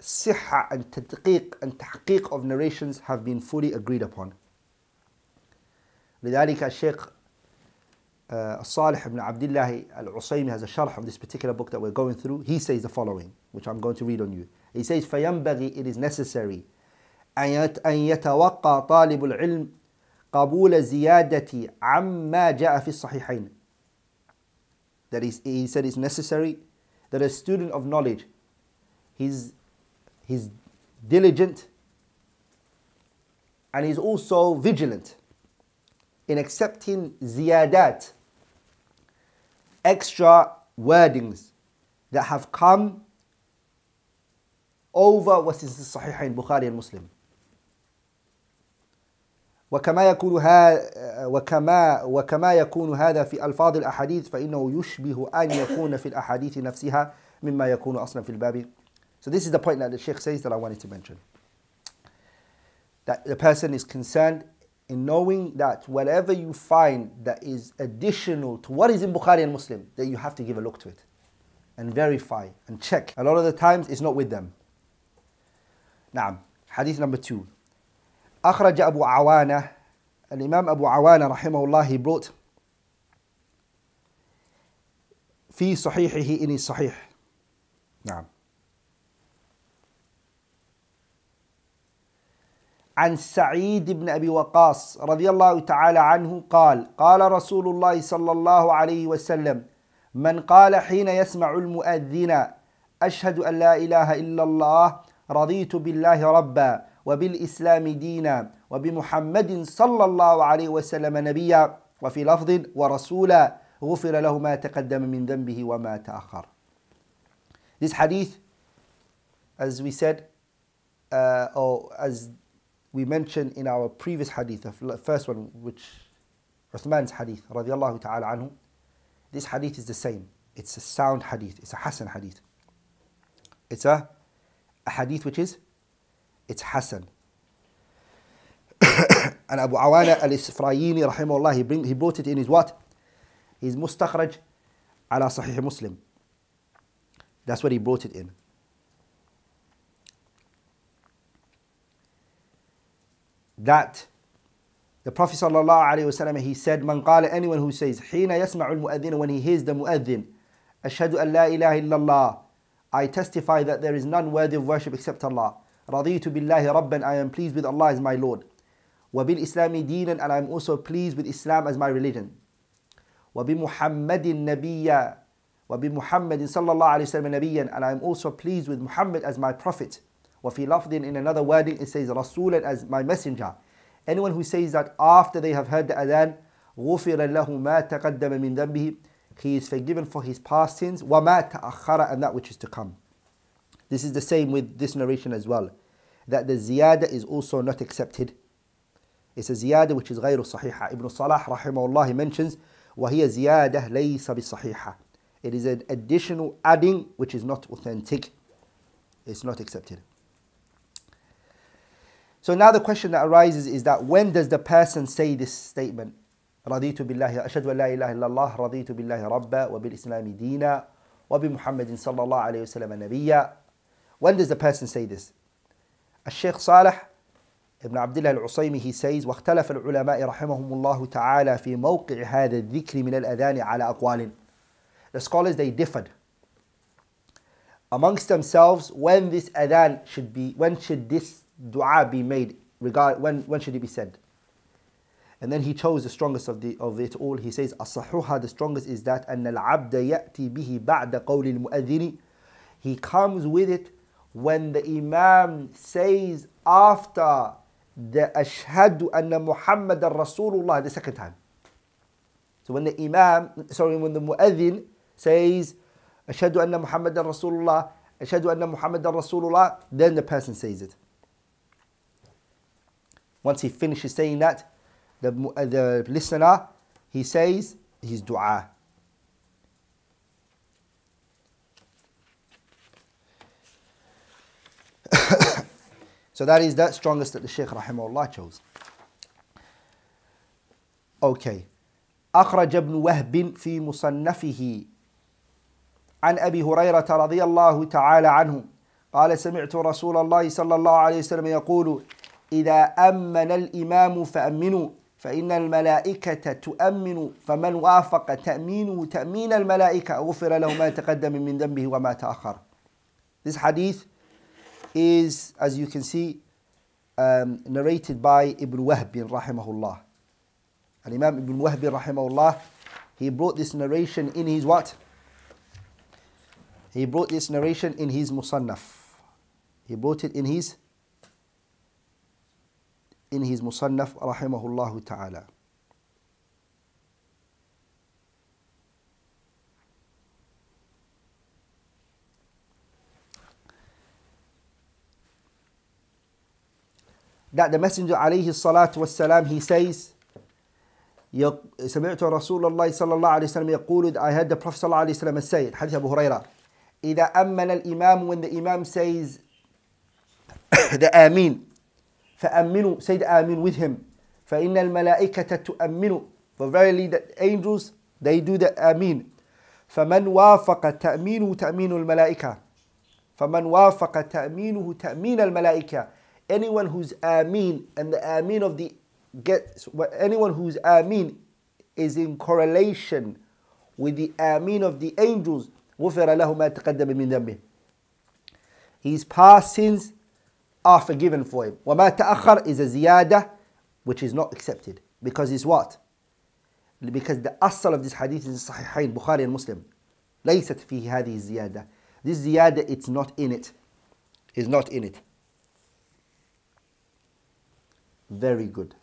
صحة and Tadqiq and تحقيق of narrations have been fully agreed upon. لذلك الشيخ Salih ibn عبد الله العصيمي has a sharh of this particular book that we're going through. He says the following, which I'm going to read on you. He says, فَيَنْبَغِي It is necessary أن يتوقع طالب العلم قبول زيادة عما جاء في الصحيحين that is he said is necessary that a student of knowledge he's he's diligent and he's also vigilant in accepting ziyadat extra wordings that have come over what is the Sahihain Bukhari and Muslim وكما يكون ها وكما وكما يكون هذا في الفاظ الاحاديث فانه يشبه ان يكون في الاحاديث نفسها مما يكون اصلا في الباب. So this is the point that the Sheikh says that I wanted to mention. That the person is concerned in knowing that whatever you find that is additional to what is in Bukhari and Muslim, that you have to give a look to it and verify and check. A lot of the times it's not with them. Naam. Hadith number two. أخرج أبو عوانة الإمام أبو عوانة رحمه الله بروت في صحيحه إن صحيح نعم عن سعيد بن أبي وقاص رضي الله تعالى عنه قال قال رسول الله صلى الله عليه وسلم من قال حين يسمع المؤذن أشهد أن لا إله إلا الله رضيت بالله ربا وبالإسلام دينا وبمحمد صلى الله عليه وسلم نبيا وفي لفظ ورسولا غفر له ما تقدم من ذنبه وما تأخر This hadith as we said uh, or as we mentioned in our previous hadith the first one which Uthman's hadith رضي الله تعالى عنه this hadith is the same it's a sound hadith it's a Hassan hadith it's a, a hadith which is It's Hassan. and Abu Awana al-Isfrayini, rahimahullah, he, bring, he brought it in his what? His mustakhraj ala sahih Muslim. That's what he brought it in. That the Prophet sallallahu alayhi wasallam, he said, Man qala, anyone who says, Hina yasma'ul mu'adhin, when he hears the mu'adhin, an la ilaha illallah, I testify that there is none worthy of worship except Allah. رَضِيتُ بِاللَّهِ Rabb,an I am pleased with Allah as my Lord. وَبِالْإِسْلَامِ دِينًا And I am also pleased with Islam as my religion. وَبِمُحَمَّدٍ نَبِيًّا وَبِمُحَمَّدٍ صلى الله عليه وسلم نبيًا And I am also pleased with Muhammad as my prophet. وَفِي لَفْظٍ In another wording it says رَسُولًا as my messenger. Anyone who says that after they have heard the adhan, غُفِرَ لَهُ مَا تَقَدَّمَ مِنْ ذَنْبِهِ He is forgiven for his past sins, وَمَا تَأَخَّرَ And that which is to come. This is the same with this narration as well. That the ziyada is also not accepted. It's a ziyada which is غير صحيحة. Ibn Salah rahimahullah mentions, وهي زيادة ليس بصحيحة. It is an additional adding which is not authentic. It's not accepted. So now the question that arises is that when does the person say this statement? رضيت بالله أشهد لا إله إلا الله رضيت بالله ربا وبالإسلام دينا وبمحمد صلى الله عليه وسلم نبيا when does the person say this? Al-Shaykh Salih Ibn Abdullah al-Usaymi, he says, واختلف العلماء رحمهم الله تعالى في موقع هذا الذكر من الأذان على أقوال. The scholars, they differed amongst themselves when this adhan should be, when should this dua be made, regard, when, when should it be said. And then he chose the strongest of, the, of it all. He says, الصحوحة, the strongest is that, أن العبد يأتي به بعد قول المؤذن. He comes with it when the Imam says after the Ashhadu anna Muhammad al Rasulullah the second time. So when the Imam, sorry, when the Mu'adhin says Ashhadu anna Muhammad al Rasulullah, Ashhadu anna Muhammad al Rasulullah, then the person says it. Once he finishes saying that, the, the listener, he says his dua. so that is that strongest that the Shaykh rahimahullah chose. Okay. أخرج ابن وهب في مصنفه عن أبي هريرة رضي الله تعالى عنه قال سمعت رسول الله صلى الله عليه وسلم يقول إذا أمن الإمام فأمنوا فإن الملائكة تؤمن فمن وافق تأمينه تأمين الملائكة غفر له ما تقدم من ذنبه وما تأخر This hadith is, as you can see, um, narrated by Ibn Wahb rahimahullah. And Imam Ibn Wahb rahimahullah, he brought this narration in his what? He brought this narration in his Musannaf. He brought it in his in his Musannaf rahimahullah ta'ala. that the Messenger عليه الصلاة والسلام he says سمعت رسول الله صلى الله عليه وسلم يقول I heard the Prophet صلى الله عليه وسلم say حديث أبو هريرة إذا أمن الإمام when the Imam says the آمين فأمنوا say the آمين with him فإن الملائكة تؤمن for verily the angels they do the آمين فمن وافق تأمينه تأمين الملائكة فمن وافق تأمينه تأمين الملائكة anyone who's Ameen and the Ameen of the gets anyone who's Ameen is in correlation with the Ameen of the angels, His past sins are forgiven for him. وما تأخر is a ziyada which is not accepted because it's what? Because the asal of this hadith is Sahihain, Bukhari and Muslim. ليست فيه هذه الزيادة. This ziyada, it's not in it. It's not in it. very good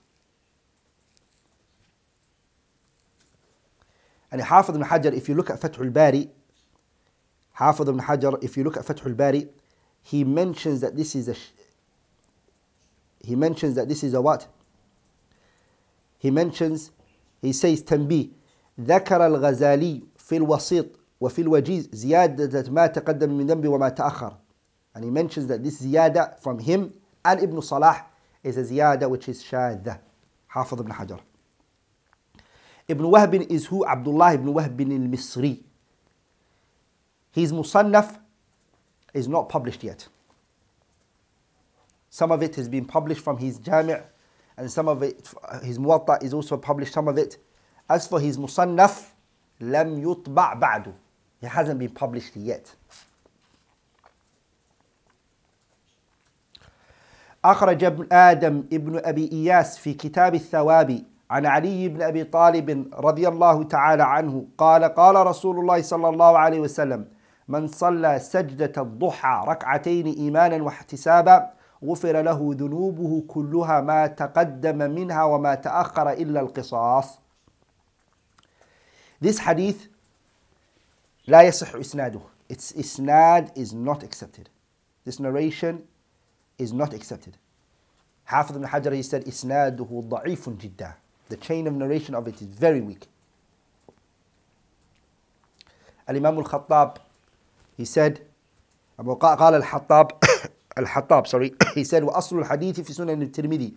يعني حافظ ابن حجر if you look at فتح الباري حافظ ابن حجر if you look at فتح الباري he mentions that this is a he mentions that this is a what he mentions he says تنبيه ذكر الغزالي في الوسيط وفي الوجيز زيادة ما تقدم من ذنبي وما تأخر and he mentions that this زيادة from him and ابن صلاح is a ziyada which is shadda. Hafiz ibn Hajar. Ibn Wahb is who? Abdullah ibn Wahb al-Misri. His Musannaf is not published yet. Some of it has been published from his Jami' and some of it, his Muwatta is also published, some of it. As for his Musannaf, لم يطبع بعد. It hasn't been published yet. أخرج ابن آدم ابن أبي إياس في كتاب الثواب عن علي بن أبي طالب رضي الله تعالى عنه قال قال رسول الله صلى الله عليه وسلم من صلى سجدة الضحى ركعتين إيمانا واحتسابا غفر له ذنوبه كلها ما تقدم منها وما تأخر إلا القصاص This hadith لا يصح إسناده Its isnad is not accepted This narration is not accepted. Hafid ibn Hajar he said إسناده ضعيف جدا. The chain of narration of it is very weak. الإمام الخطاب he said قال الحطاب الحطاب sorry he said وأصل الحديث في سنن الترمذي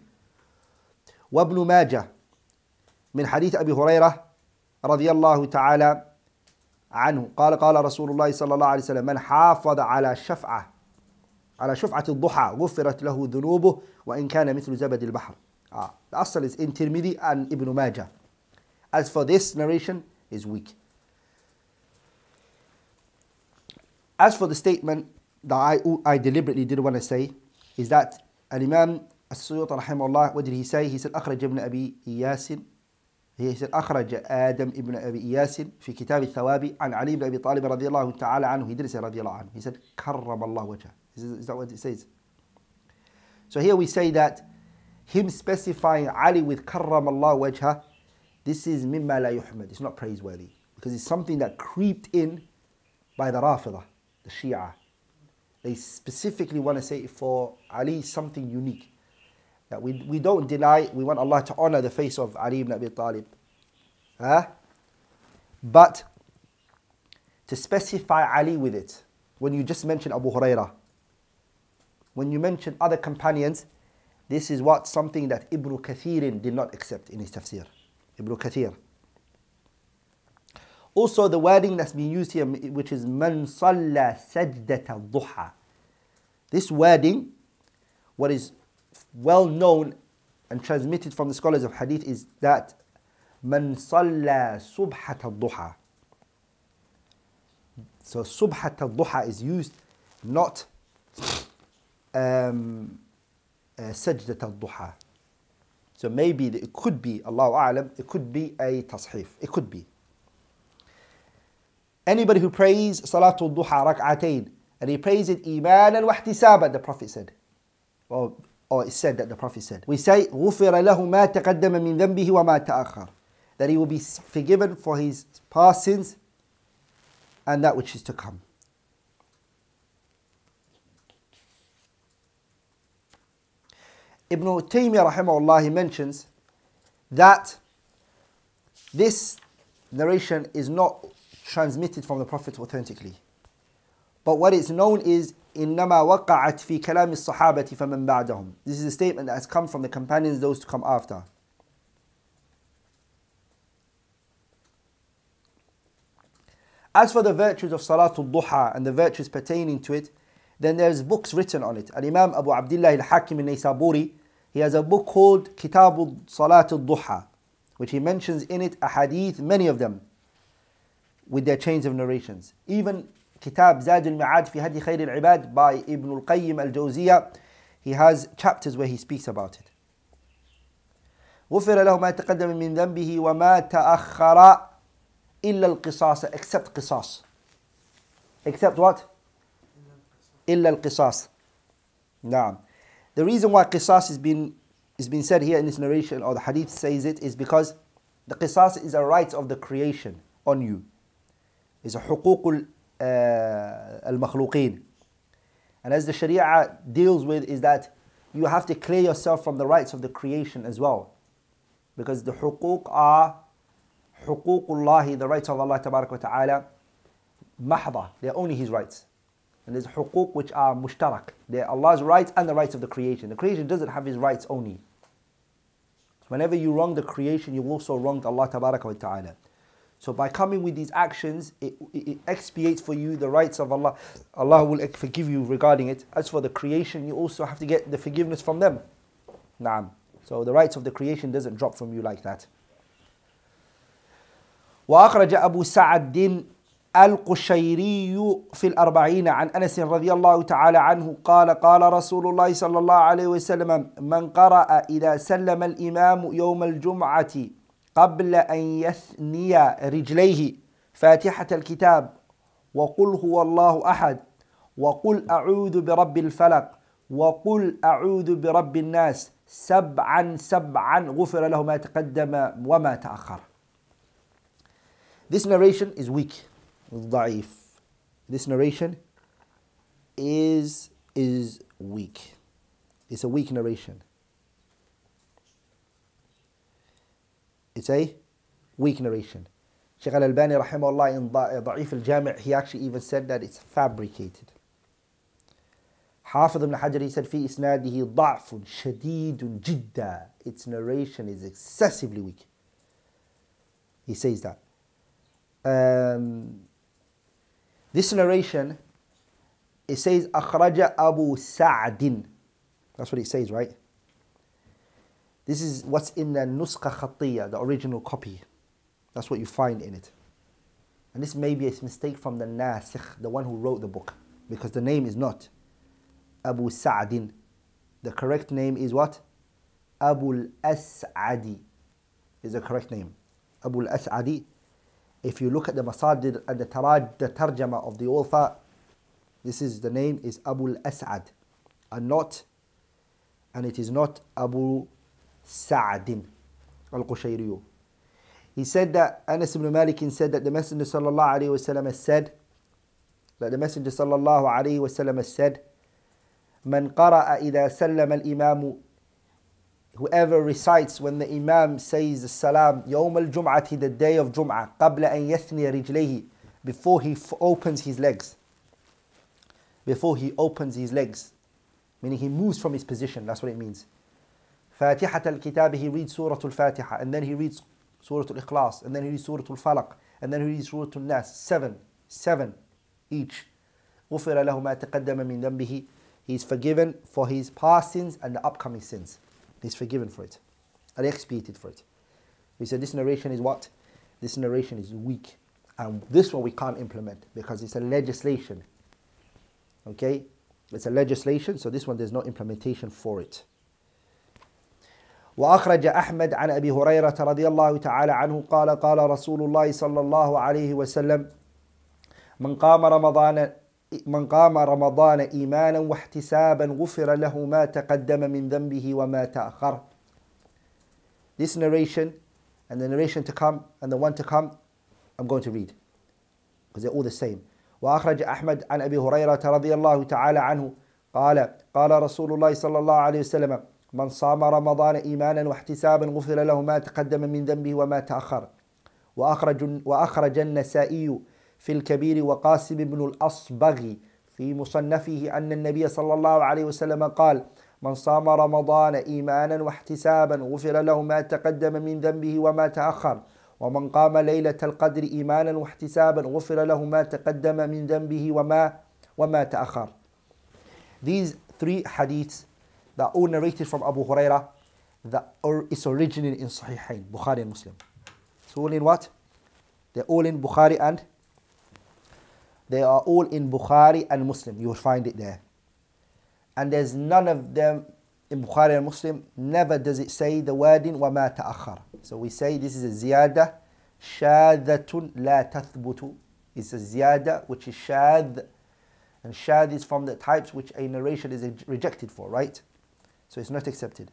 وابن ماجه من حديث أبي هريرة رضي الله تعالى عنه قال قال رسول الله صلى الله عليه وسلم من حافظ على شفعه على شفعة الضحى غفرت له ذنوبه وإن كان مثل زبد البحر آه. the asal is in Tirmidhi and Ibn Majah. As for this narration, is weak. As for the statement that I, I deliberately didn't want to say, is that an Imam As-Suyut rahimahullah, what did he say? He said, أخرج ابن أبي إياس He said, أخرج آدم ابن أبي إياس في كتاب الثواب عن علي بن أبي طالب رضي الله تعالى عنه. He didn't say رضي الله عنه. He said, كرم الله وجهه. Is, is that what it says? So here we say that him specifying Ali with karram Allah wajha, this is mimma la yuhmad. It's not praiseworthy because it's something that creeped in by the Rafidah, the Shia. They specifically want to say for Ali something unique. That we, we don't deny, we want Allah to honor the face of Ali ibn Abi Talib. Huh? But to specify Ali with it, when you just mentioned Abu Hurairah, when you mention other companions, this is what something that Ibn Kathir did not accept in his tafsir. Ibn Kathir. Also, the wording that's being used here, which is man salla sajdata duha. This wording, what is well known and transmitted from the scholars of hadith, is that man salla subhata duha. So subhata duha is used not um, uh, al-duha. So maybe it could be, Allahu A'lam, it could be a tasheef. It could be. Anybody who prays Salatul Duha rak'atain and he prays it iman and wahtisaban, the Prophet said. Or, or said that the Prophet said. We say, غُفِرَ لَهُ مَا تَقَدَّمَ مِنْ ذَنْبِهِ وَمَا تَأَخَّرَ That he will be forgiven for his past sins and that which is to come. Ibn Taymiyyah rahimahullah he mentions that this narration is not transmitted from the Prophet authentically. But what is known is إنما وقعت في كلام الصحابة فمن بعدهم. This is a statement that has come from the companions, those to come after. As for the virtues of Salatul Duha and the virtues pertaining to it, then there's books written on it. And imam Abu Abdullah al-Hakim al-Naysaburi, he has a book called Kitab al-Salat al-Duha, which he mentions in it a hadith, many of them, with their chains of narrations. Even Kitab Zad al-Ma'ad fi Hadi Khair al-Ibad by Ibn al-Qayyim al-Jawziyah, he has chapters where he speaks about it. غفر له ما تقدم من ذنبه وما تأخر إلا القصاص except قصاص except what إلا القصاص نعم The reason why قصاص has been has been said here in this narration or the hadith says it is because the قصاص is a right of the creation on you. It's a حقوق al uh, And as the Sharia deals with is that you have to clear yourself from the rights of the creation as well. Because the حقوق are حقوق الله, the rights of Allah Ta'ala, mahda. They're only His rights. And there's huquq which are mushtarak. They're Allah's rights and the rights of the creation. The creation doesn't have his rights only. Whenever you wrong the creation, you also wronged Allah Ta'ala. So by coming with these actions, it, it, expiates for you the rights of Allah. Allah will forgive you regarding it. As for the creation, you also have to get the forgiveness from them. Naam. So the rights of the creation doesn't drop from you like that. وأخرج أبو سعد القشيري في الأربعين عن أنس رضي الله تعالى عنه قال قال رسول الله صلى الله عليه وسلم من قرأ إذا سلم الإمام يوم الجمعة قبل أن يثني رجليه فاتحة الكتاب وقل هو الله أحد وقل أعوذ برب الفلق وقل أعوذ برب الناس سبعا سبعا غفر له ما تقدم وما تأخر This narration is weak ضعيف. This narration is is weak. It's a weak narration. It's a weak narration. Sheikh Al Albani, rahimahullah, in uh, Da'if al he actually even said that it's fabricated. Hafid ibn Hajar, he said, في إسناده ضعف شديد جدا. Its narration is excessively weak. He says that. Um, this narration, it says, أخرج Abu Sa'din. That's what it says, right? This is what's in the Nuska Khatiyya, the original copy. That's what you find in it. And this may be a mistake from the Nasikh, the one who wrote the book, because the name is not Abu Sa'din. The correct name is what? Abu al-As'adi is the correct name. Abu al-As'adi if you look at the masajid and the taraj, the tarjama of the author, this is the name is Abu As'ad, and not, and it is not Abu Sa'adin al Qushayriyu. He said that Anas ibn Malik said that the Messenger sallallahu alaihi wasallam said that the Messenger sallallahu alaihi wasallam said, "Man qara'a ida sallam al whoever recites when the Imam says the salam, Yawm al Jum'ati, the day of Jum'ah, قبل أن يثني رجليه, before he opens his legs. Before he opens his legs. Meaning he moves from his position, that's what it means. Fatihat الكتاب he reads Surah al Fatiha, and then he reads Surah al Ikhlas, and then he reads Surah al Falaq, and then he reads Surah al Nas. Seven, seven each. غفر له ما تقدم من ذنبه. He is forgiven for his past sins and the upcoming sins. He's forgiven for it and expiated for it. We said this narration is what? This narration is weak. And this one we can't implement because it's a legislation. Okay? It's a legislation, so this one there's no implementation for it. وأخرج أحمد عن أبي هريرة رضي الله تعالى عنه قال قال رسول الله صلى الله عليه وسلم من قام رمضان من قام رمضان ايمانا واحتسابا غفر له ما تقدم من ذنبه وما تاخر. This narration and the narration to come and the one to come I'm going to read because they're all the same. واخرج احمد عن ابي هريره رضي الله تعالى عنه قال قال رسول الله صلى الله عليه وسلم من صام رمضان ايمانا واحتسابا غفر له ما تقدم من ذنبه وما تاخر. واخرج واخرج النسائي في الكبير وقاسم بن الأصبغ في مصنفه أن النبي صلى الله عليه وسلم قال من صام رمضان إيمانا واحتسابا غفر له ما تقدم من ذنبه وما تأخر ومن قام ليلة القدر إيمانا واحتسابا غفر له ما تقدم من ذنبه وما وما تأخر These three hadiths that are all narrated from Abu Hurairah that are, is originally in Sahihain, Bukhari and Muslim. It's all in what? They're all in Bukhari and They are all in Bukhari and Muslim. You will find it there. And there's none of them in Bukhari and Muslim, never does it say the word in وَمَا تَأَخَّرَ. So we say this is a Ziyada, شَاذَةٌ لَا تَثْبُتُ. It's a Ziyada which is Shad, and Shad is from the types which a narration is rejected for, right? So it's not accepted.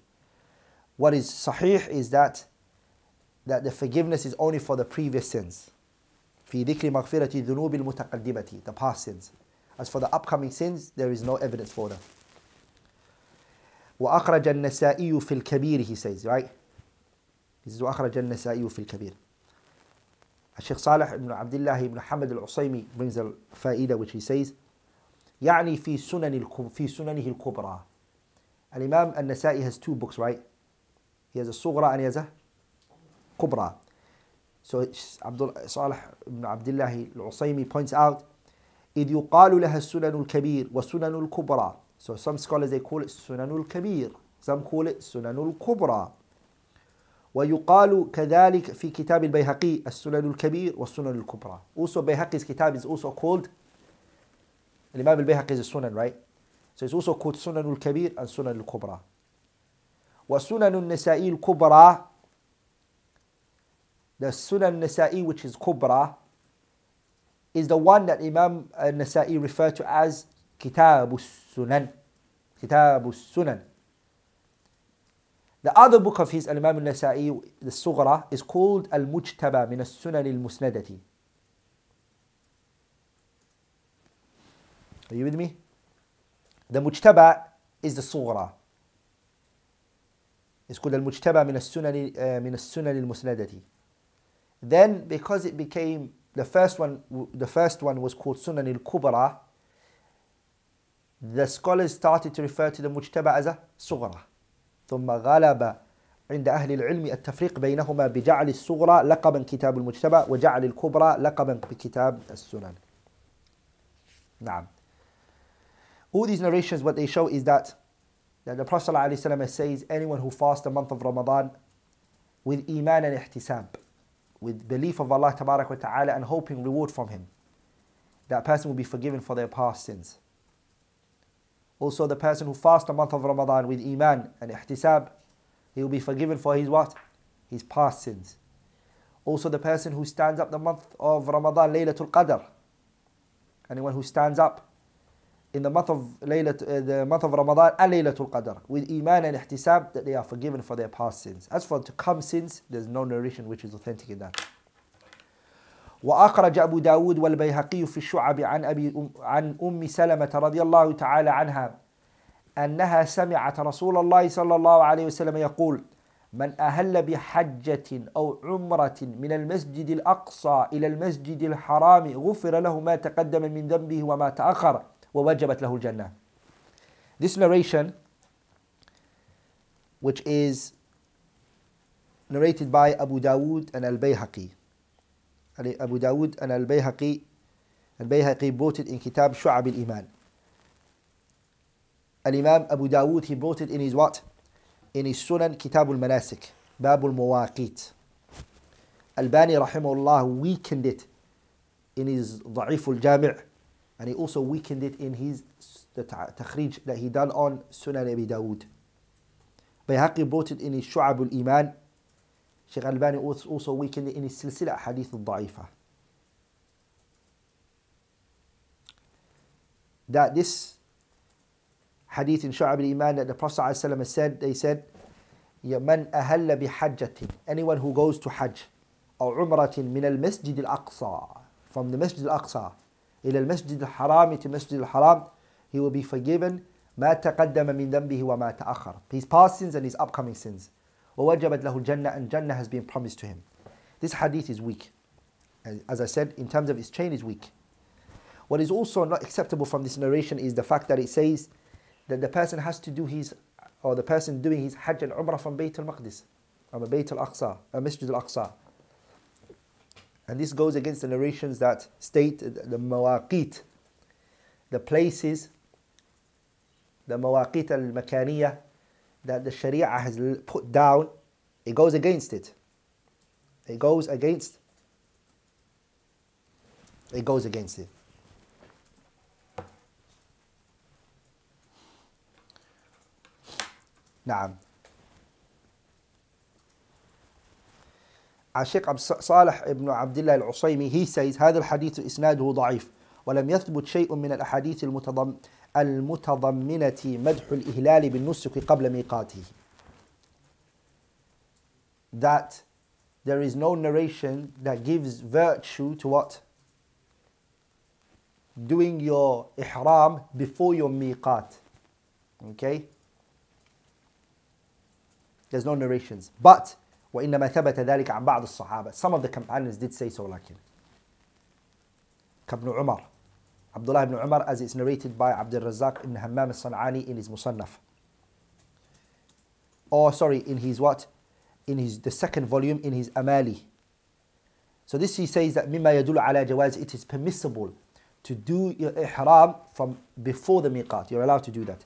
What is sahih is that that the forgiveness is only for the previous sins. في ذكر مغفرة الذنوب المتقدمة the past sins as for the upcoming sins there is no evidence for them وأخرج النسائي في الكبير he says right this is وأخرج النسائي في الكبير الشيخ صالح بن عبد الله بن حمد العصيمي brings a فائدة which he says يعني في سنن في سننه الكبرى الإمام النسائي has two books right he has a صغرى and he has a كبرى So Salih ibn Abdullah al-Usaymi points out, إذ يقال لها السنن الكبير والسنن الكبرى. So some scholars they call it سنن الكبير. Some call it سنن الكبرى. ويقال كذلك في كتاب البيهقي السنن الكبير والسنن الكبرى. Also Bayhaqi's kitab is also called الإمام البيهقي is a sunan, right? So it's also called سنن الكبير and سنن الكبرى. وسنن النسائي الكبرى the Sunan Nasa'i, which is Kubra, is the one that Imam Nasa'i referred to as Kitab sunan Kitab sunan The other book of his, Imam Nasa'i, the Sughra, is called Al Mujtaba min Sunan al Musnadati. Are you with me? The Mujtaba is the Sughra. It's called Al Mujtaba min eh, Sunan al Musnadati. Then because it became the first one, the first one was called Sunan al-Kubra. The scholars started to refer to the mujtaba as a sughra. ثم غلب عند أهل العلم التفريق بينهما بجعل الصغرى لقبا كتاب المجتبى وجعل الكبرى لقبا بكتاب السنن نعم All these narrations, what they show is that, that the Prophet ﷺ says, anyone who fasts the month of Ramadan with iman and ihtisab, with belief of Allah Ta'ala and hoping reward from Him. That person will be forgiven for their past sins. Also, the person who fasts a month of Ramadan with Iman and Ihtisab, he will be forgiven for his what? His past sins. Also, the person who stands up the month of Ramadan, Laylatul Qadr. Anyone who stands up in the month of Laylat, uh, the month of Ramadan and Laylatul Qadr with iman and ihtisab that they are forgiven for their past sins. As for to come sins, there's no narration which is authentic in that. وأخرج أبو داود والبيهقي في الشعب عن أبي عن أم سلمة رضي الله تعالى عنها أنها سمعت رسول الله صلى الله عليه وسلم يقول من أهل بحجة أو عمرة من المسجد الأقصى إلى المسجد الحرام غفر له ما تقدم من ذنبه وما تأخر ووجبت له الجنة. This narration, which is narrated by Abu Dawood and Al-Bayhaqi. Abu Dawood and Al-Bayhaqi, Al-Bayhaqi brought it in Kitab Shu'ab al-Iman. Al-Imam Abu Dawood, he brought it in his what? In his Sunan Kitab al-Manasik, Bab al-Mawaqit. Al-Bani Rahimullah weakened it in his Da'if al-Jami' And he also weakened it in his the takhrij that he done on Sunan Abi Dawood. Bayhaqi brought it in his Shu'ab al-Iman. Sheikh Albani also weakened it in his Silsila Hadith al-Da'ifa. That this hadith in Shu'ab al-Iman that the Prophet said, they said, من أهل بحجة anyone who goes to Hajj or min al من al الأقصى from the Masjid al-Aqsa إلى المسجد الحرام to المسجد الحرام haram he will be forgiven ما تقدم من ذنبه وما تأخر. His past sins and his upcoming sins. ووجبت له الجنة and Jannah has been promised to him. This hadith is weak. As I said, in terms of its chain is weak. What is also not acceptable from this narration is the fact that it says that the person has to do his, or the person doing his Hajj and Umrah from Bayt al-Maqdis, from Bayt al-Aqsa, uh, Masjid al-Aqsa. And this goes against the narrations that state the mawaqit, the places, the mawaqit al-makaniyah that the sharia has put down. It goes against it. It goes against. It goes against it. Naam. عشيق صالح بن عبد الله العصيمي هي سيز هذا الحديث إسناده ضعيف ولم يثبت شيء من الأحاديث المتضم المتضمنة مدح الإهلال بالنسك قبل ميقاته that there is no narration that gives virtue to what? Doing your ihram before your miqat. Okay? There's no narrations. But وإنما ثبت ذلك عن بعض الصحابة some of the companions did say so لكن كابن عمر عبد الله بن عمر as is narrated by عبد الرزاق بن همام الصنعاني in his مصنف or oh, sorry in his what in his the second volume in his أمالي so this he says that مما يدل على جواز it is permissible to do your إحرام from before the ميقات you're allowed to do that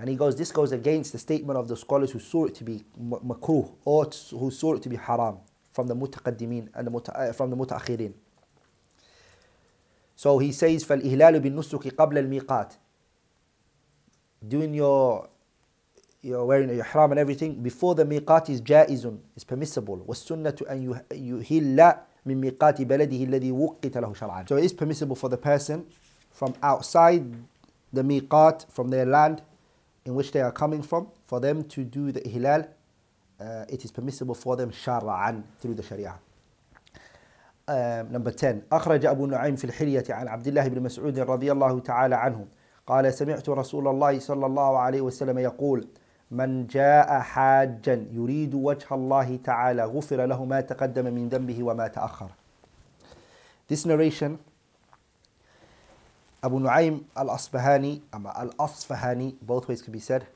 And he goes, this goes against the statement of the scholars who saw it to be makruh or who saw it to be haram from the mutaqaddimin and the muta, uh, from the mutaakhirin. So he says, فَالْإِهْلَالُ بِالنُّسُكِ قَبْلَ الْمِيقَاتِ Doing your, your wearing your ihram and everything before the miqat is jaizun, is permissible. وَالسُّنَّةُ أَن يُهِلَّ مِن مِيقَاتِ بَلَدِهِ الَّذِي وُقِّتَ لَهُ شَرْعًا So it is permissible for the person from outside the miqat, from their land, in which they are coming from, for them to do the ihlal, uh, it is permissible for them shara'an through the sharia. Um, number 10 أخرج أبو نعيم في الحلية عن عبد الله بن مسعود رضي الله تعالى عنه قال سمعت رسول الله صلى الله عليه وسلم يقول من جاء حاجا يريد وجه الله تعالى غفر له ما تقدم من ذنبه وما تأخر This narration Abu Nu'aym al-Asfahani, al-Asfahani, both ways could be said.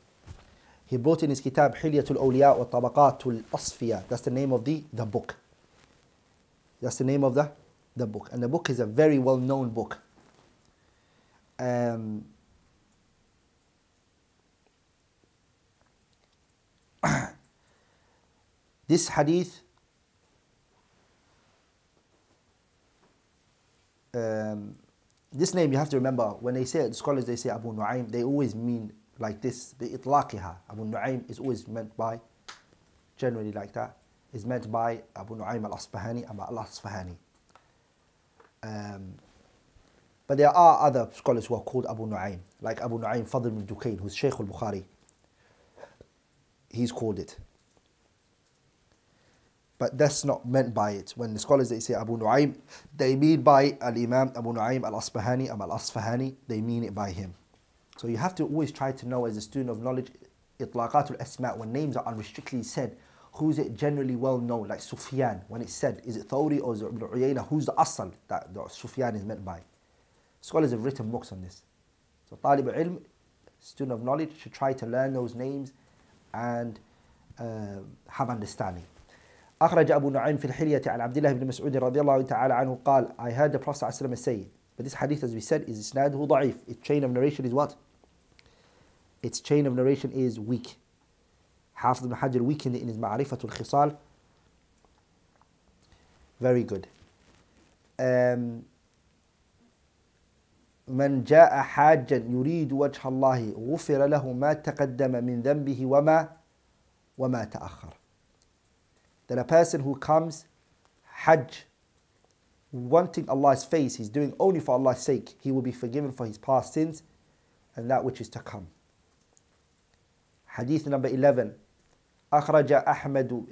He brought in his kitab Hilyatul Awliya wa Tabaqatul Asfiya. That's the name of the, the book. That's the name of the, the book. And the book is a very well-known book. Um, this hadith um, this name you have to remember when they say it, scholars they say Abu Nu'aym, they always mean like this. The itlaqiha Abu Nu'aym is always meant by generally like that is meant by Abu Nu'aym al-Asfahani al-Asfahani. Um, but there are other scholars who are called Abu Nu'aym, like Abu Nu'aym Fadl ibn Dukayn, who's Shaykh al-Bukhari. He's called it. But that's not meant by it. When the scholars they say Abu Nu'aym, they mean by Al Imam Abu Nu'aym Al Asfahani, Al Asfahani, they mean it by him. So you have to always try to know as a student of knowledge, Itlaqatul Asma, when names are unrestrictedly said, who's it generally well known, like Sufyan, when it's said, is it Thawri or is it Ibn Uyayna, who's the Asal that the Sufyan is meant by? Scholars have written books on this. So Talib al-Ilm, student of knowledge, should try to learn those names and uh, have understanding. أخرج أبو نعيم في الحلية عن عبد الله بن مسعود رضي الله تعالى عنه قال I heard the Prophet صلى الله عليه وسلم say but this hadith as we said is إسناده ضعيف its chain of narration is what its chain of narration is weak حافظ بن حجر weakened in his معرفة الخصال very good um, من جاء حاجا يريد وجه الله غفر له ما تقدم من ذنبه وما وما تأخر that a person who comes Hajj wanting Allah's face, he's doing only for Allah's sake, he will be forgiven for his past sins and that which is to come. Hadith number 11 أخرج أحمد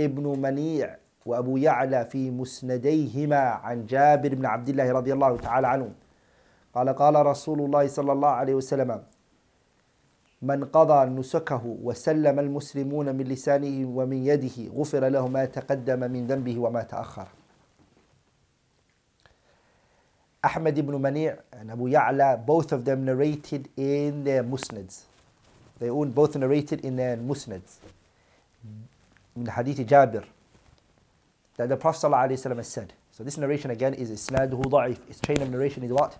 ابن منيع وأبو يعلى في مسنديهما عن جابر بن عبد الله رضي الله تعالى عنه قال قال رسول الله صلى الله عليه وسلم من قضى نسكه وسلم المسلمون من لسانه ومن يده غفر له ما تقدم من ذنبه وما تأخر Ahmad ibn Mani' and Abu Ya'la, both of them narrated in their musnads. They all both narrated in their musnads. In Hadith Jabir, that the Prophet ﷺ has said. So this narration again is isnaduhu da'if. Its chain of narration is what?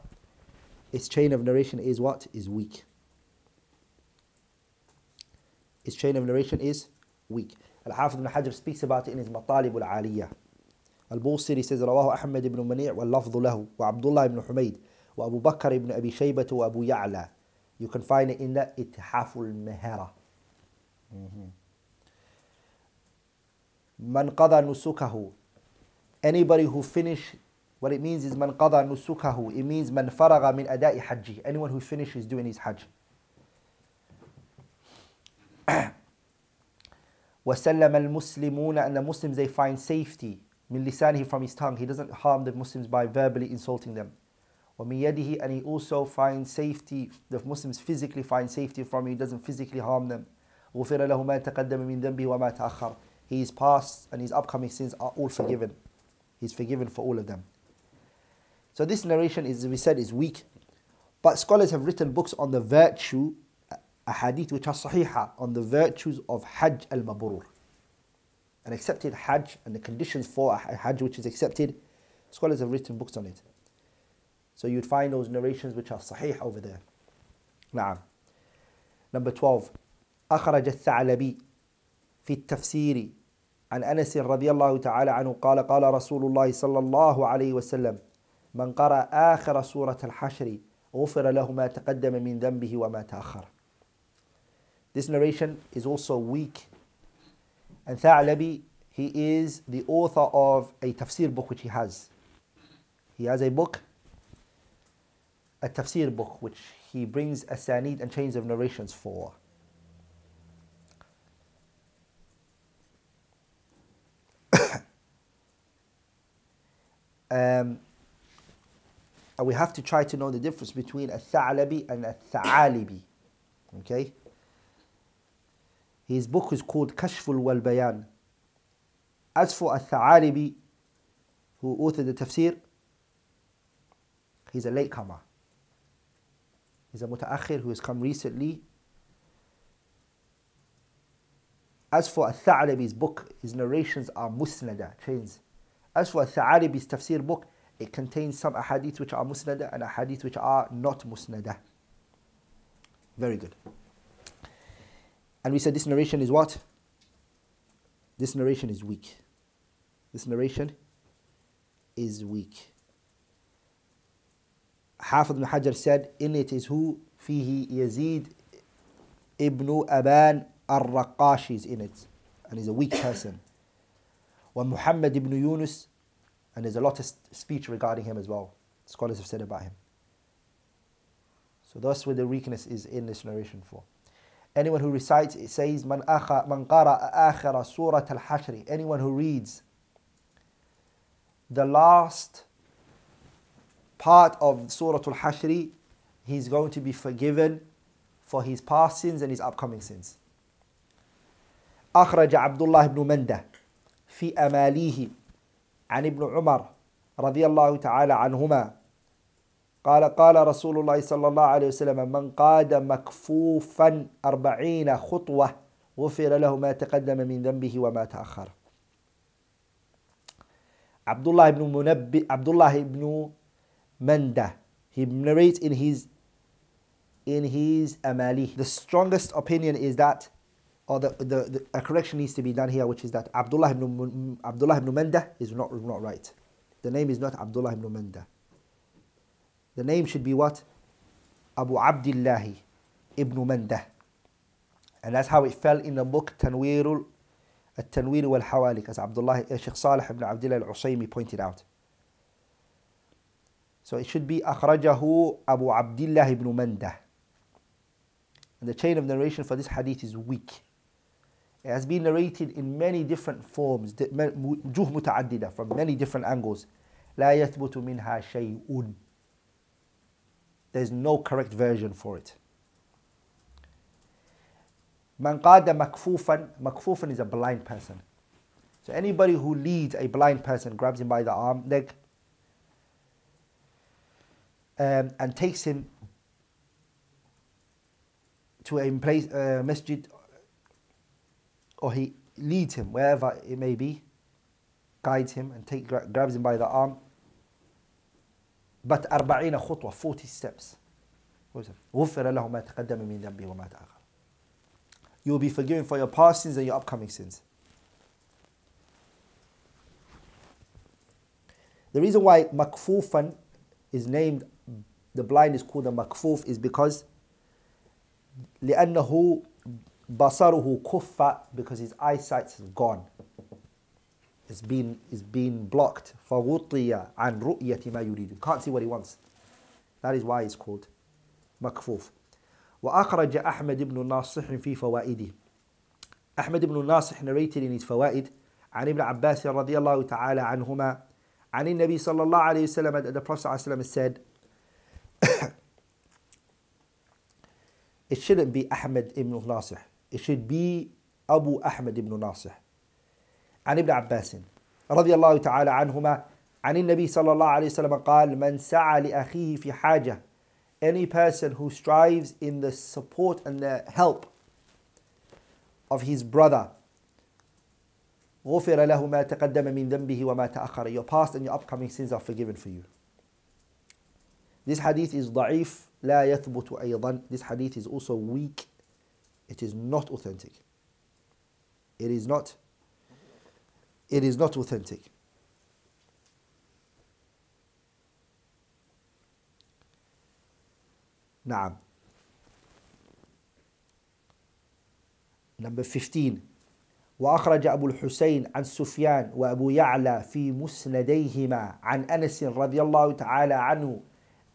Its chain of narration is what? Is weak. its chain of narration is weak. Al-Hafidh ibn Hajar speaks about it in his Matalib al-Aliyah. Al-Busiri says, رواه أحمد بن منيع واللفظ له وعبد الله بن حميد وأبو بكر بن أبي شيبة وأبو يعلى. You can find it in the Ittihaf al-Mahara. من قضى نسكه Anybody who finished what it means is man qada nusukahu. It means man faraga min ada'i hajji. Anyone who finishes doing his hajj. وَسَلَّمَ الْمُسْلِمُونَ And the Muslims, they find safety. مِنْ لِسَانِهِ From his tongue. He doesn't harm the Muslims by verbally insulting them. وَمِنْ يَدِهِ And he also finds safety. The Muslims physically find safety from him. He doesn't physically harm them. غُفِرَ لَهُ مَا تَقَدَّمَ مِنْ ذَنْبِهِ وَمَا تَأَخَّرَ His past and his upcoming sins are all forgiven. He's forgiven for all of them. So this narration is, we said, is weak. But scholars have written books on the virtue ahadith which are sahiha on the virtues of Hajj al Mabrur. An accepted Hajj and the conditions for a Hajj which is accepted, scholars have written books on it. So you'd find those narrations which are sahih over there. Naam. Number 12. أخرج الثعلبي في التفسير عن أنس رضي الله تعالى عنه قال قال رسول الله صلى الله عليه وسلم من قرأ آخر سورة الحشر غفر له ما تقدم من ذنبه وما تأخر This narration is also weak. And Tha'labi, he is the author of a tafsir book which he has. He has a book, a tafsir book, which he brings a asanid and chains of narrations for. Um, and we have to try to know the difference between a thalabi and a Thaalibi, Okay? His book is called Kashful wal Bayan. As for Al-Tha'alibi, who authored the tafsir, he's a latecomer. He's a mutaakhir who has come recently. As for Al-Tha'alibi's book, his narrations are musnada, chains. As for Al-Tha'alibi's tafsir book, it contains some ahadith which are musnada and ahadith which are not musnada. Very good. And we said this narration is what? This narration is weak. This narration is weak. of the Hajar said, in it is who? Fihi Yazid ibn Aban al-Raqashi is in it. And he's a weak person. When Muhammad ibn Yunus, and there's a lot of speech regarding him as well. Scholars have said about him. So that's where the weakness is in this narration for. Anyone who recites, it says, Man, akha, man qara'a akhira surat al-hashr. Anyone who reads the last part of Surah Al-Hashri, he's going to be forgiven for his past sins and his upcoming sins. أخرج عبد الله بن مندة في أماليه عن ابن عمر رضي الله تعالى عنهما قال قال رسول الله صلى الله عليه وسلم من قاد مكفوفا أربعين خطوة غفر له ما تقدم من ذنبه وما تأخر عبد الله بن منبه عبد الله بن مندة he narrates in his in his Amali the strongest opinion is that or the, the, the, a correction needs to be done here, which is that Abdullah ibn, Abdullah ibn Manda is not, not right. The name is not Abdullah ibn Manda. The name should be what? Abu Abdullah ibn Mandah. And that's how it fell in the book Tanwirul wal والحوالك as Abdullah uh, Sheikh Salih ibn Abdullah al-Usaymi pointed out. So it should be أخرجه أبو Abu Abdullah ibn منده. And the chain of narration for this hadith is weak. It has been narrated in many different forms, from many different angles. لا يثبت منها شيء there's no correct version for it. Man qada makfufan, makfufan is a blind person. So anybody who leads a blind person, grabs him by the arm, leg, um, and takes him to a place, uh, masjid, or he leads him wherever it may be, guides him and take, grabs him by the arm, but 40 خطوة 40 steps غفر له ما تقدم من ذنبه وما تأخر you will be forgiven for your past sins and your upcoming sins the reason why makfufan is named the blind is called a makfuf is because لأنه بصره كف because his eyesight is gone is being, is being blocked. فَغُطِيَ عَنْ رُؤْيَةِ مَا يُرِيدُ You can't see what he wants. That is why it's called مكفوف. وأخرج أحمد بن ناصح في فوائده. أحمد بن ناصح narrated in his فوائد عن ابن عباس رضي الله تعالى عنهما عن النبي صلى الله عليه وسلم the Prophet صلى الله عليه وسلم said it shouldn't be أحمد بن Nasih. It should be أبو أحمد بن Nasih. عن ابن عباس رضي الله تعالى عنهما عن النبي صلى الله عليه وسلم قال من سعى لأخيه في حاجة any person who strives in the support and the help of his brother غفر له ما تقدم من ذنبه وما تأخر your past and your upcoming sins are forgiven for you this hadith is ضعيف لا يثبت أيضا this hadith is also weak it is not authentic it is not it is not authentic. Na'am. نعم. Number 15 وأخرج أبو الحسين عن سفيان وأبو يعلى في مسنديهما عن أنس رضي الله تعالى عنه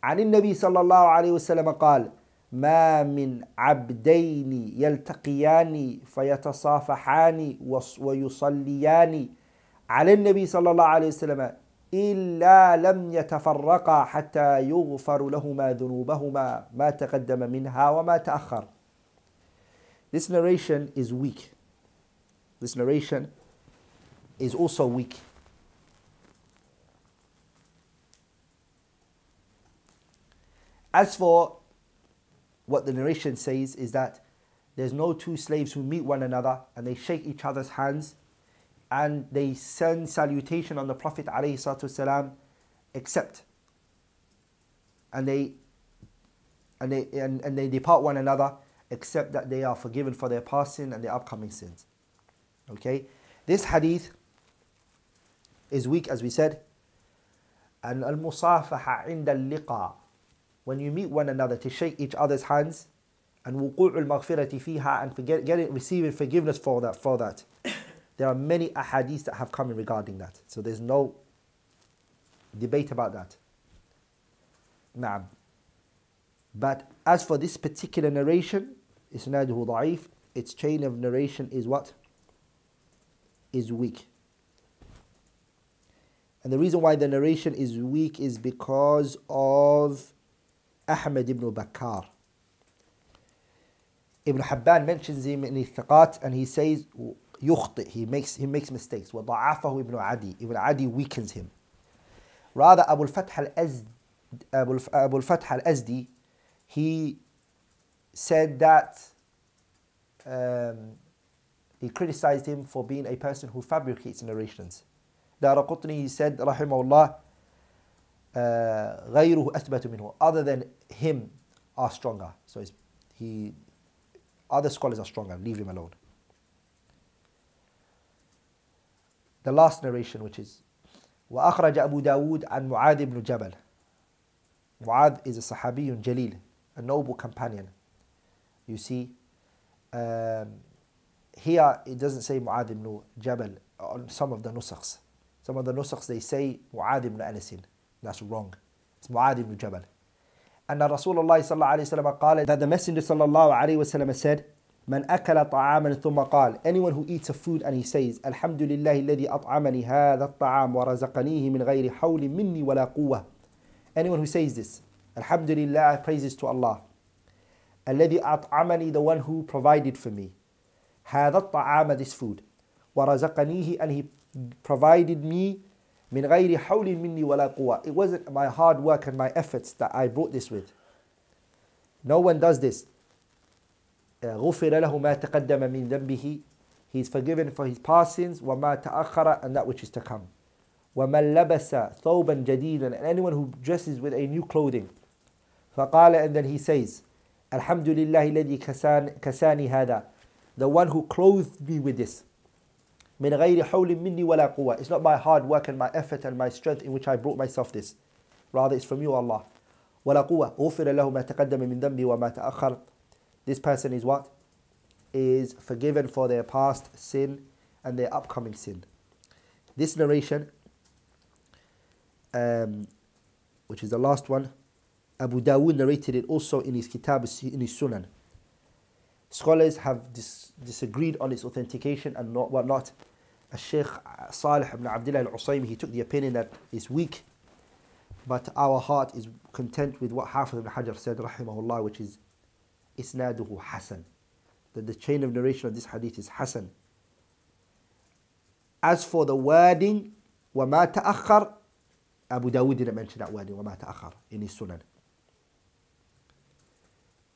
عن النبي صلى الله عليه وسلم قال ما من عبدين يلتقيان فيتصافحان ويصليان على النبي صلى الله عليه وسلم إلا لم يتفرقا حتى يغفر لهما ذنوبهما ما تقدم منها وما تأخر. This narration is weak. This narration is also weak. As for what the narration says is that there's no two slaves who meet one another and they shake each other's hands and they send salutation on the Prophet والسلام, except and they and they and, and they depart one another except that they are forgiven for their past sin and their upcoming sins. Okay? This hadith is weak as we said. And al-musafaha inda al-liqa. When you meet one another to shake each other's hands and wuqu' al-maghfirati fiha and forget, get it, receiving forgiveness for that for that. There are many ahadith that have come in regarding that. So there's no debate about that. Na'am. But as for this particular narration, isnaduhu da'if, its chain of narration is what? Is weak. And the reason why the narration is weak is because of Ahmed ibn Bakar. Ibn Habban mentions him in Thiqat and he says, يخطئ, he makes, he makes mistakes. وضعفه ابن عدي Ibn Adi weakens him. Rather, Abu al-Fath al-Azdi, Abu fath al-Azdi, he said that um, he criticized him for being a person who fabricates narrations. he said, rahimahullah, غيره أثبت منه. Other than him are stronger. So he, other scholars are stronger. Leave him alone. the last narration, which is وأخرج أبو داود عن معاذ بن جبل Mu'adh is a Sahabi Jalil, a noble companion. You see, um, here it doesn't say Mu'adh ibn Jabal on some of the nusakhs. Some of the nusakhs they say Mu'adh ibn Anasin. That's wrong. It's Mu'adh ibn Jabal. And Rasulullah الله عليه وسلم sallam that the Messenger صلى الله عليه وسلم said, من أكل طعاما ثم قال anyone who eats a food and he says الحمد لله الذي أطعمني هذا الطعام ورزقنيه من غير حول مني ولا قوة anyone who says this الحمد لله praises to Allah الذي أطعمني the one who provided for me هذا الطعام this food ورزقنيه and he provided me من غير حول مني ولا قوة it wasn't my hard work and my efforts that I brought this with no one does this غفر له ما تقدم من ذنبه he is forgiven for his past sins وما تأخر and that which is to come ومن لبس ثوبا جديدا and anyone who dresses with a new clothing فقال and then he says الحمد لله الذي كسان كساني هذا the one who clothed me with this من غير حول مني ولا قوة it's not my hard work and my effort and my strength in which I brought myself this rather it's from you Allah ولا قوة غفر له ما تقدم من ذنبي وما تأخر This person is what? Is forgiven for their past sin and their upcoming sin. This narration, um, which is the last one, Abu Dawood narrated it also in his Kitab, in his Sunan. Scholars have dis disagreed on its authentication and not whatnot. Sheikh Salih ibn Abdullah al Usaymi, he took the opinion that it's weak, but our heart is content with what Hafiz ibn Hajar said, rahimahullah, which is إسناده حسن that the chain of narration of this hadith is حسن as for the wording وما تأخر Abu Dawud didn't mention that wording وما تأخر in his Sunan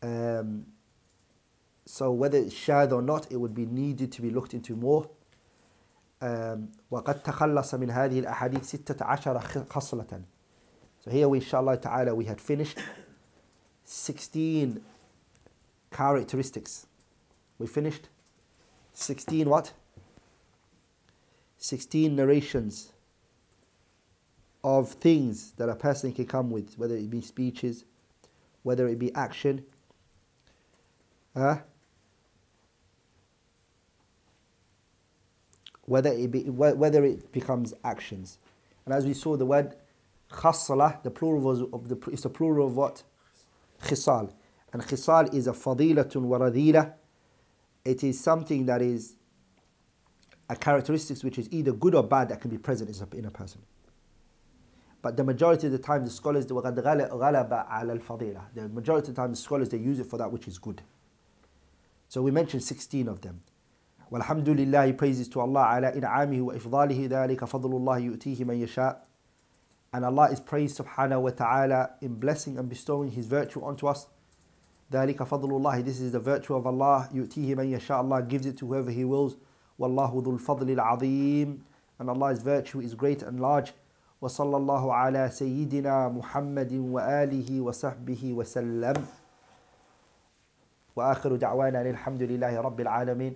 um, so whether it's shad or not it would be needed to be looked into more um, وقد تخلص من هذه الأحاديث ستة عشر خصلة So here we, inshallah ta'ala, we had finished 16 characteristics. We finished 16 what? 16 narrations of things that a person can come with, whether it be speeches, whether it be action. Huh? Whether it, be, whether it becomes actions. And as we saw, the word khasala, the plural of the, it's the plural of what? Khisal. And khisal is a fadilatun wa It is something that is a characteristics which is either good or bad that can be present in a person. But the majority of the time, the scholars, the majority of the time, the scholars, they use it for that which is good. So we mentioned 16 of them. والحمد لله praises to Allah على إنعامه وإفضاله ذلك فضل الله يؤتيه من يشاء and Allah is praised subhanahu wa ta'ala in blessing and bestowing his virtue onto us ذلك فضل الله this is the virtue of Allah يؤتيه من يشاء Allah gives it to whoever he wills والله ذو الفضل العظيم and Allah's virtue is great and large وصلى الله على سيدنا محمد وآله وصحبه وسلم وآخر دعوانا الحمد لله رب العالمين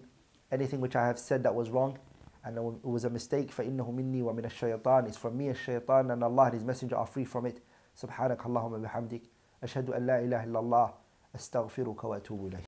anything which I have said that was wrong and it was a mistake فإنه مني ومن الشيطان is from me الشيطان and Allah and His Messenger are free from it سبحانك اللهم بحمدك أشهد أن لا إله إلا الله أستغفرك وأتوب إليك